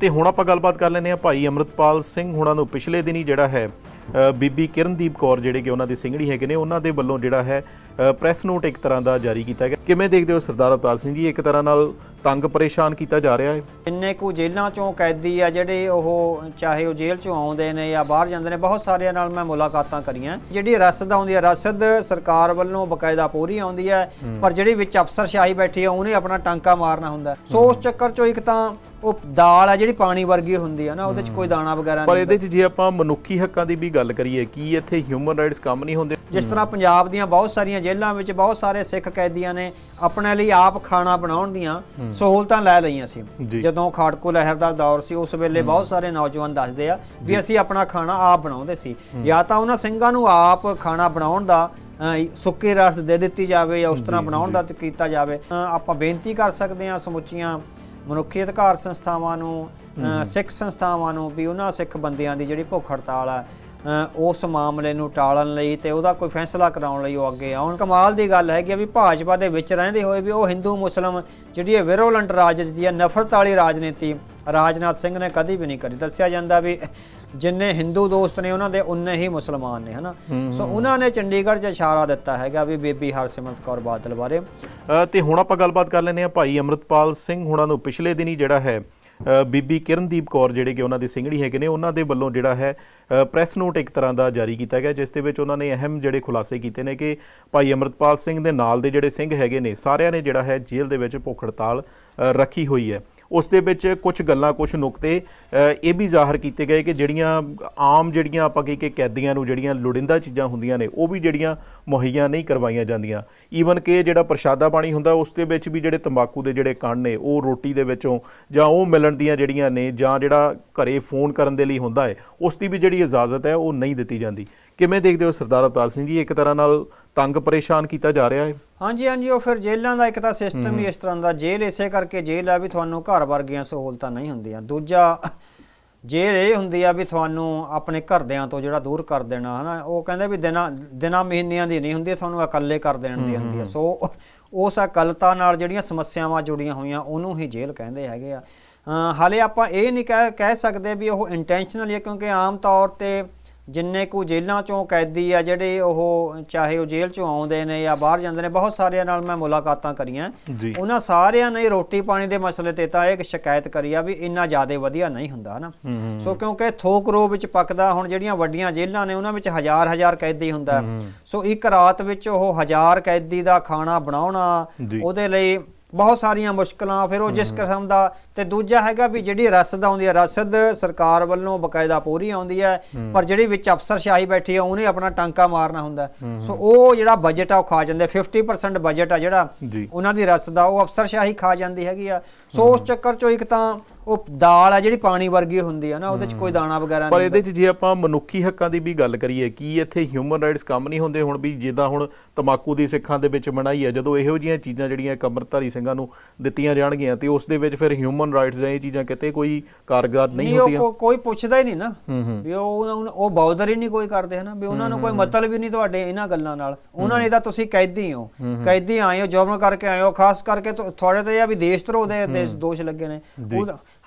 ਤੇ ਹੁਣ ਆਪਾਂ ਗੱਲਬਾਤ ਕਰ ਲੈਨੇ ਆ ਭਾਈ ਅਮਰਤਪਾਲ ਸਿੰਘ ਹੁਣਾਂ ਨੂੰ ਪਿਛਲੇ ਦਿਨੀ ਜਿਹੜਾ ਹੈ ਬੀਬੀ ਕਿਰਨਦੀਪ ਕੌਰ ਜਿਹੜੇ ਕਿ ਉਹਨਾਂ ਦੀ ਸਿੰਘੜੀ ਹੈਗੇ ਨੇ ਉਹਨਾਂ ਦੇ ਵੱਲੋਂ ਜਿਹੜਾ ਹੈ ਪ੍ਰੈਸ ਨੋਟ ਇੱਕ ਤਰ੍ਹਾਂ ਦਾ ਜਾਰੀ ਕੀਤਾ ਗਿਆ ਕਿਵੇਂ ਦੇਖਦੇ ਹੋ ਸਰਦਾਰ ਅਵਤਾਰ ਸਿੰਘ ਜੀ ਇੱਕ ਤਰ੍ਹਾਂ ਨਾਲ ਤੰਗ ਪਰੇਸ਼ਾਨ ਕੀਤਾ ਜਾ ਰਿਹਾ ਹੈ ਇੰਨੇ ਕੋ ਜੇਲ੍ਹਾਂ ਚੋਂ ਕੈਦੀ ਆ ਜਿਹੜੇ ਉਹ ਚਾਹੇ ਉਹ ਜੇਲ੍ਹ ਚੋਂ ਆਉਂਦੇ ਨੇ ਜਾਂ ਬਾਹਰ ਜਾਂਦੇ ਨੇ ਬਹੁਤ ਸਾਰਿਆਂ ਨਾਲ ਮੈਂ ਮੁਲਾਕਾਤਾਂ ਕਰੀਆਂ ਜਿਹੜੀ ਰਸਦ ਆਉਂਦੀ ਹੈ ਰਸਦ ਸਰਕਾਰ ਵੱਲੋਂ ਬਕਾਇਦਾ ਪੂਰੀ ਆਉਂਦੀ ਹੈ ਪਰ ਜਿਹੜੀ ਵਿੱਚ ਅਫਸਰਸ਼ਾਹੀ ਬੈਠੀ ਆ ਉਹਨੇ ਆਪਣਾ ਟਾਂਕਾ ਮਾਰਨਾ ਹੁੰਦਾ ਸੋ ਉਸ ਚੱਕਰ ਚੋਂ ਇੱਕ ਤਾਂ ਉਹ ਦਾਲ ਆ ਜਿਹੜੀ ਪਾਣੀ ਵਰਗੀ ਹੁੰਦੀ ਆ ਨਾ ਉਹਦੇ ਚ ਕੋਈ ਦਾਣਾ ਵਗੈਰਾ ਨਹੀਂ ਪਰ ਇਹਦੇ ਚ ਜੇ ਆਪਾਂ ਮਨੁੱਖੀ ਹੱਕਾਂ ਦੀ ਵੀ ਗੱਲ ਕਰੀਏ ਕੀ ਇੱਥੇ ਹਿਊਮਨ ਰਾਈਟਸ ਕੰਮ ਨਹੀਂ ਹੁੰਦੇ ਜਿਸ ਤਰ੍ਹਾਂ ਪੰਜਾਬ ਦੀਆਂ ਬਹੁਤ ਸਾਰੀਆਂ ਜੇਲ੍ਹਾਂ ਵਿੱਚ ਬਹੁਤ ਸਾਰੇ ਸਿੱਖ ਕੈਦੀਆਂ ਨੇ ਆਪਣੇ ਲਈ ਆਪ ਖਾਣਾ ਬਣਾਉਣ ਦੀਆਂ ਸਹੂਲਤਾਂ ਲੈ ਲਈਆਂ ਸੀ ਜਦੋਂ ਖਾੜਕੂ ਲਹਿਰ ਦਾ ਦੌਰ ਸੀ ਉਸ ਵੇਲੇ ਬਹੁਤ ਸਾਰੇ ਨੌਜਵਾਨ ਦੱਸਦੇ ਆ ਵੀ ਅਸੀਂ ਆਪਣਾ ਖਾਣਾ ਆਪ ਬਣਾਉਂਦੇ ਸੀ ਜਾਂ ਤਾਂ ਉਹਨਾਂ ਸਿੰਘਾਂ ਨੂੰ ਆਪ ਖਾਣਾ ਬਣਾਉਣ ਦਾ ਸੁੱਕੇ ਰਸ ਦੇ ਦਿੱਤੀ ਜਾਵੇ ਜਾਂ ਉਸ ਤਰ੍ਹਾਂ ਬਣਾਉਣ ਦਾ ਕੀਤਾ ਜਾਵੇ ਆਪਾਂ ਬੇਨਤੀ ਕਰ ਸਕਦੇ ਹਾਂ ਸਮੁੱਚੀਆਂ ਮਨੁੱਖੀ ਅਧਿਕਾਰ ਸੰਸਥਾਵਾਂ ਨੂੰ ਸਿੱਖ ਸੰਸਥਾਵਾਂ ਨੂੰ ਵੀ ਉਹਨਾਂ ਸਿੱਖ ਬੰਦਿਆਂ ਦੀ ਜਿਹੜੀ ਭੁੱਖ ਹੜਤਾਲ ਆ ਉਸ ਮਾਮਲੇ ਨੂੰ ਟਾਲਣ ਲਈ ਤੇ ਉਹਦਾ ਕੋਈ ਫੈਸਲਾ ਕਰਾਉਣ ਲਈ ਉਹ ਅੱਗੇ ਆਉਣ ਕਮਾਲ ਦੀ ਗੱਲ ਹੈ ਕਿ ਵੀ ਭਾਜਪਾ ਦੇ ਵਿੱਚ ਰਹਿੰਦੇ ਹੋਏ ਵੀ ਉਹ ਹਿੰਦੂ ਮੁਸਲਮ ਜਿਹੜੀ ਇਹ ਵਿਰੋਲੈਂਟ ਰਾਜਨੀਤੀ ਹੈ ਨਫ਼ਰਤ ਵਾਲੀ ਰਾਜਨੀਤੀ ਰਾਜਨਾਥ ਸਿੰਘ ਨੇ ਕਦੀ ਵੀ ਨਹੀਂ ਕਰੀ ਦੱਸਿਆ ਜਾਂਦਾ ਵੀ ਜਿੰਨੇ ਹਿੰਦੂ ਦੋਸਤ ਨੇ ਉਹਨਾਂ ਦੇ ਉਨੇ ਹੀ ਮੁਸਲਮਾਨ ਨੇ ਹਨਾ ਸੋ ਉਹਨਾਂ ਨੇ ਚੰਡੀਗੜ੍ਹ 'ਚ ਇਸ਼ਾਰਾ ਦਿੱਤਾ ਹੈਗਾ ਵੀ ਬੇਬੀ ਹਰਸਿਮਰਤ ਕੌਰ ਬਾਦਲ ਬਾਰੇ ਤੇ ਹੁਣ ਆਪਾਂ ਗੱਲਬਾਤ ਕਰ ਲੈਨੇ ਆ ਭਾਈ ਅਮਰਤਪਾਲ ਸਿੰਘ ਹੁਣਾਂ ਨੂੰ ਪਿਛਲੇ ਦਿਨੀ ਜਿਹੜਾ ਹੈ ਬੀਬੀ ਕਿਰਨਦੀਪ ਕੌਰ ਜਿਹੜੇ ਕਿ ਉਹਨਾਂ ਦੇ ਸਿੰਘਣੀ ਹੈਗੇ ਨੇ ਉਹਨਾਂ ਦੇ ਵੱਲੋਂ ਜਿਹੜਾ ਹੈ ਪ੍ਰੈਸ ਨੋਟ ਇੱਕ ਤਰ੍ਹਾਂ ਦਾ ਜਾਰੀ ਕੀਤਾ ਗਿਆ ਜਿਸ ਦੇ ਵਿੱਚ ਉਹਨਾਂ ਨੇ ਅਹਿਮ ਜਿਹੜੇ ਖੁਲਾਸੇ ਕੀਤੇ ਨੇ ਕਿ ਭਾਈ ਅਮਰਤਪਾਲ ਸਿੰਘ ਦੇ ਨਾਲ ਦੇ ਜਿਹੜੇ ਸਿੰਘ ਹੈਗੇ ਨੇ ਸਾਰਿਆਂ ਨੇ ਜਿਹੜਾ ਹੈ ਜੇਲ੍ਹ ਦੇ ਵਿੱਚ ਭੁੱਖ ਹੜਤਾਲ ਰੱਖੀ ਹੋਈ ਹੈ ਉਸ ਦੇ ਵਿੱਚ ਕੁਝ ਗੱਲਾਂ ਕੁਝ ਨੁਕਤੇ ਇਹ ਵੀ ਜ਼ਾਹਰ ਕੀਤੇ ਗਏ ਕਿ ਜਿਹੜੀਆਂ ਆਮ ਜਿਹੜੀਆਂ ਆਪਾਂ ਕਹੀ ਕਿ ਕੈਦੀਆਂ ਨੂੰ ਜਿਹੜੀਆਂ ਲੋੜਿੰਦਾ ਚੀਜ਼ਾਂ ਹੁੰਦੀਆਂ ਨੇ ਉਹ ਵੀ ਜਿਹੜੀਆਂ ਮੁਹੱਈਆ ਨਹੀਂ ਕਰਵਾਈਆਂ ਜਾਂਦੀਆਂ ਈਵਨ ਕਿ ਜਿਹੜਾ ਪ੍ਰਸ਼ਾਦਾ ਪਾਣੀ ਹੁੰਦਾ ਉਸ ਦੇ ਵਿੱਚ ਵੀ ਜਿਹੜੇ ਤੰਬਾਕੂ ਦੇ ਜਿਹੜੇ ਕਣ ਨੇ ਉਹ ਰੋਟੀ ਦੇ ਵਿੱਚੋਂ ਜਾਂ ਉਹ ਮਿਲਣ ਦੀਆਂ ਜਿਹੜੀਆਂ ਨੇ ਜਾਂ ਜਿਹੜਾ ਘਰੇ ਫੋਨ ਕਰਨ ਦੇ ਲਈ ਹੁੰਦਾ ਹੈ ਉਸ ਦੀ ਵੀ ਜਿਹੜੀ ਇਜਾਜ਼ਤ ਹੈ ਉਹ ਨਹੀਂ ਦਿੱਤੀ ਜਾਂਦੀ ਕਿਵੇਂ ਦੇਖਦੇ ਹੋ ਸਰਦਾਰ ਅਵਤਾਰ ਸਿੰਘ ਜੀ ਇੱਕ ਤਰ੍ਹਾਂ ਨਾਲ ਤੰਗ ਪਰੇਸ਼ਾਨ ਕੀਤਾ ਜਾ ਰਿਹਾ ਹੈ ਹਾਂਜੀ ਹਾਂਜੀ ਉਹ ਫਿਰ ਜੇਲ੍ਹਾਂ ਦਾ ਇੱਕ ਤਾਂ ਸਿਸਟਮ ਹੀ ਇਸ ਤਰ੍ਹਾਂ ਦਾ ਜੇਲ੍ਹ ਇਸੇ ਕਰਕੇ ਜੇਲ੍ਹ ਆ ਵੀ ਤੁਹਾਨੂੰ ਘਰ ਵਰਗੀਆਂ ਸਹੂਲਤਾਂ ਨਹੀਂ ਹੁੰਦੀਆਂ ਦੂਜਾ ਜੇਲ੍ਹ ਇਹ ਹੁੰਦੀ ਆ ਵੀ ਤੁਹਾਨੂੰ ਆਪਣੇ ਘਰਦਿਆਂ ਤੋਂ ਜਿਹੜਾ ਦੂਰ ਕਰ ਦੇਣਾ ਹਨਾ ਉਹ ਕਹਿੰਦੇ ਵੀ ਦਿਨਾਂ ਦਿਨਾਂ ਮਹੀਨਿਆਂ ਦੀ ਨਹੀਂ ਹੁੰਦੀ ਤੁਹਾਨੂੰ ਇਕੱਲੇ ਕਰ ਦੇਣ ਦੀ ਹੁੰਦੀ ਆ ਸੋ ਉਸ ਇਕੱਲਤਾ ਨਾਲ ਜਿਹੜੀਆਂ ਸਮੱਸਿਆਵਾਂ ਜੁੜੀਆਂ ਹੋਈਆਂ ਉਹਨੂੰ ਹੀ ਜੇਲ੍ਹ ਕਹਿੰਦੇ ਹੈਗੇ ਆ ਹਾਲੇ ਆਪਾਂ ਇਹ ਨਹੀਂ ਕਹਿ ਸਕਦੇ ਵੀ ਉਹ ਇੰਟੈਂਸ਼ਨਲ ਹੈ ਕਿਉਂਕਿ ਆਮ ਤੌਰ ਤੇ ਜਿੰਨੇ ਕੁ ਜੇਲ੍ਹਾਂ ਚੋਂ ਕੈਦੀ ਆ ਜਿਹੜੇ ਉਹ ਚਾਹੇ ਉਹ ਜੇਲ੍ਹ ਚੋਂ ਆਉਂਦੇ ਨੇ ਜਾਂ ਬਾਹਰ ਜਾਂਦੇ ਨੇ ਬਹੁਤ ਸਾਰਿਆਂ ਨਾਲ ਮੈਂ ਮੁਲਾਕਾਤਾਂ ਕਰੀਆਂ ਉਹਨਾਂ ਸਾਰਿਆਂ ਨੇ ਰੋਟੀ ਪਾਣੀ ਦੇ ਮਸਲੇ ਤੇ ਤਾਂ ਇੱਕ ਸ਼ਿਕਾਇਤ ਕਰੀ ਆ ਵੀ ਇੰਨਾ ਜ਼ਿਆਦਾ ਵਧੀਆ ਨਹੀਂ ਹੁੰਦਾ ਹਨਾ ਸੋ ਕਿਉਂਕਿ ਥੋਕ ਰੋ ਵਿੱਚ ਪੱਕਦਾ ਹੁਣ ਜਿਹੜੀਆਂ ਵੱਡੀਆਂ ਜੇਲ੍ਹਾਂ ਨੇ ਉਹਨਾਂ ਵਿੱਚ ਹਜ਼ਾਰ ਹਜ਼ਾਰ ਕੈਦੀ ਹੁੰਦਾ ਸੋ ਇੱਕ ਰਾਤ ਵਿੱਚ ਉਹ ਹਜ਼ਾਰ ਕੈਦੀ ਦਾ ਖਾਣਾ ਬਣਾਉਣਾ ਉਹਦੇ ਲਈ ਬਹੁਤ ਸਾਰੀਆਂ ਮੁਸ਼ਕਲਾਂ ਫਿਰ ਉਹ ਜਿਸ ਕਿਸਮ ਦਾ ਤੇ ਦੂਜਾ ਹੈਗਾ ਵੀ ਜਿਹੜੀ ਰਸਦ ਆਉਂਦੀ ਹੈ ਰਸਦ ਸਰਕਾਰ ਵੱਲੋਂ ਬਕਾਇਦਾ ਪੂਰੀ ਆਉਂਦੀ ਹੈ ਪਰ ਜਿਹੜੀ ਵਿੱਚ ਅਫਸਰਸ਼ਾਹੀ ਬੈਠੀ ਹੈ ਉਹਨੇ ਆਪਣਾ ਟਾਂਕਾ ਮਾਰਨਾ ਹੁੰਦਾ ਸੋ ਉਹ ਜਿਹੜਾ ਬਜਟ ਆ ਉਹ ਖਾ ਜਾਂਦੇ 50% ਬਜਟ ਆ ਜਿਹੜਾ ਉਹਨਾਂ ਦੀ ਰਸਦ ਆ ਉਹ ਅਫਸਰਸ਼ਾਹੀ ਖਾ ਜਾਂਦੀ ਹੈਗੀ ਆ ਸੋ ਉਸ ਚੱਕਰ ਚੋਂ ਇੱਕ ਤਾਂ ਉਹ ਦਾਲ ਆ ਜਿਹੜੀ ਪਾਣੀ ਵਰਗੀ ਹੁੰਦੀ ਆ ਨਾ ਉਹਦੇ ਚ ਕੋਈ ਦਾਣਾ ਵਗੈਰਾ ਨਹੀਂ ਪਰ ਇਹਦੇ ਚ ਜੇ ਆਪਾਂ ਮਨੁੱਖੀ ਹੱਕਾਂ ਦੀ ਵੀ ਗੱਲ ਕਰੀਏ ਕੀ ਇੱਥੇ ਹਿਊਮਨ ਰਾਈਟਸ ਕੰਮ ਨਹੀਂ ਹੁੰਦੇ ਹੁਣ ਵੀ ਜਿੱਦਾਂ ਹੁਣ ਤਮਾਕੂ ਦੀ ਸਿੱਖਾਂ ਦੇ ਵਿੱਚ ਬਣਾਈ ਆ ਜਦੋਂ ਇਹੋ ਜਿਹੀਆਂ ਚੀਜ਼ਾਂ ਜਿਹੜੀਆਂ ਕਮਰਧਾਰੀ ਸਿੰਘਾਂ ਨੂੰ ਦਿੱਤੀਆਂ ਜਾਣਗੀਆਂ ਤੇ ਉਸ ਦੇ ਵਿੱਚ ਫਿਰ ਹਿਊਮਨ ਹਿਊਮਨ ਰਾਈਟਸ ਜਾਂ ਇਹ ਚੀਜ਼ਾਂ ਕਿਤੇ ਕੋਈ ਕਾਰਗਰ ਨਹੀਂ ਹੁੰਦੀਆਂ ਕੋਈ ਪੁੱਛਦਾ ਹੀ ਨਹੀਂ ਨਾ ਵੀ ਉਹ ਉਹ ਬਾਉਦਰ ਹੀ ਨਹੀਂ ਕੋਈ ਕਰਦੇ ਹਨਾ ਵੀ ਉਹਨਾਂ ਨੂੰ ਕੋਈ ਮਤਲਬ ਹੀ ਨਹੀਂ ਤੁਹਾਡੇ ਇਹਨਾਂ ਗੱਲਾਂ ਨਾਲ ਉਹਨਾਂ ਨੇ ਤਾਂ ਤੁਸੀਂ ਕੈਦੀ ਹੋ ਕੈਦੀ ਆਏ ਹੋ ਜੌਬਰ ਕਰਕੇ ਆਏ ਹੋ ਖਾਸ ਕਰਕੇ ਤੁਹਾਡੇ ਤੇ ਆ ਵੀ ਦੇਸ਼ ਧਰੋ ਦੇ ਦੋਸ਼ ਲੱਗੇ ਨੇ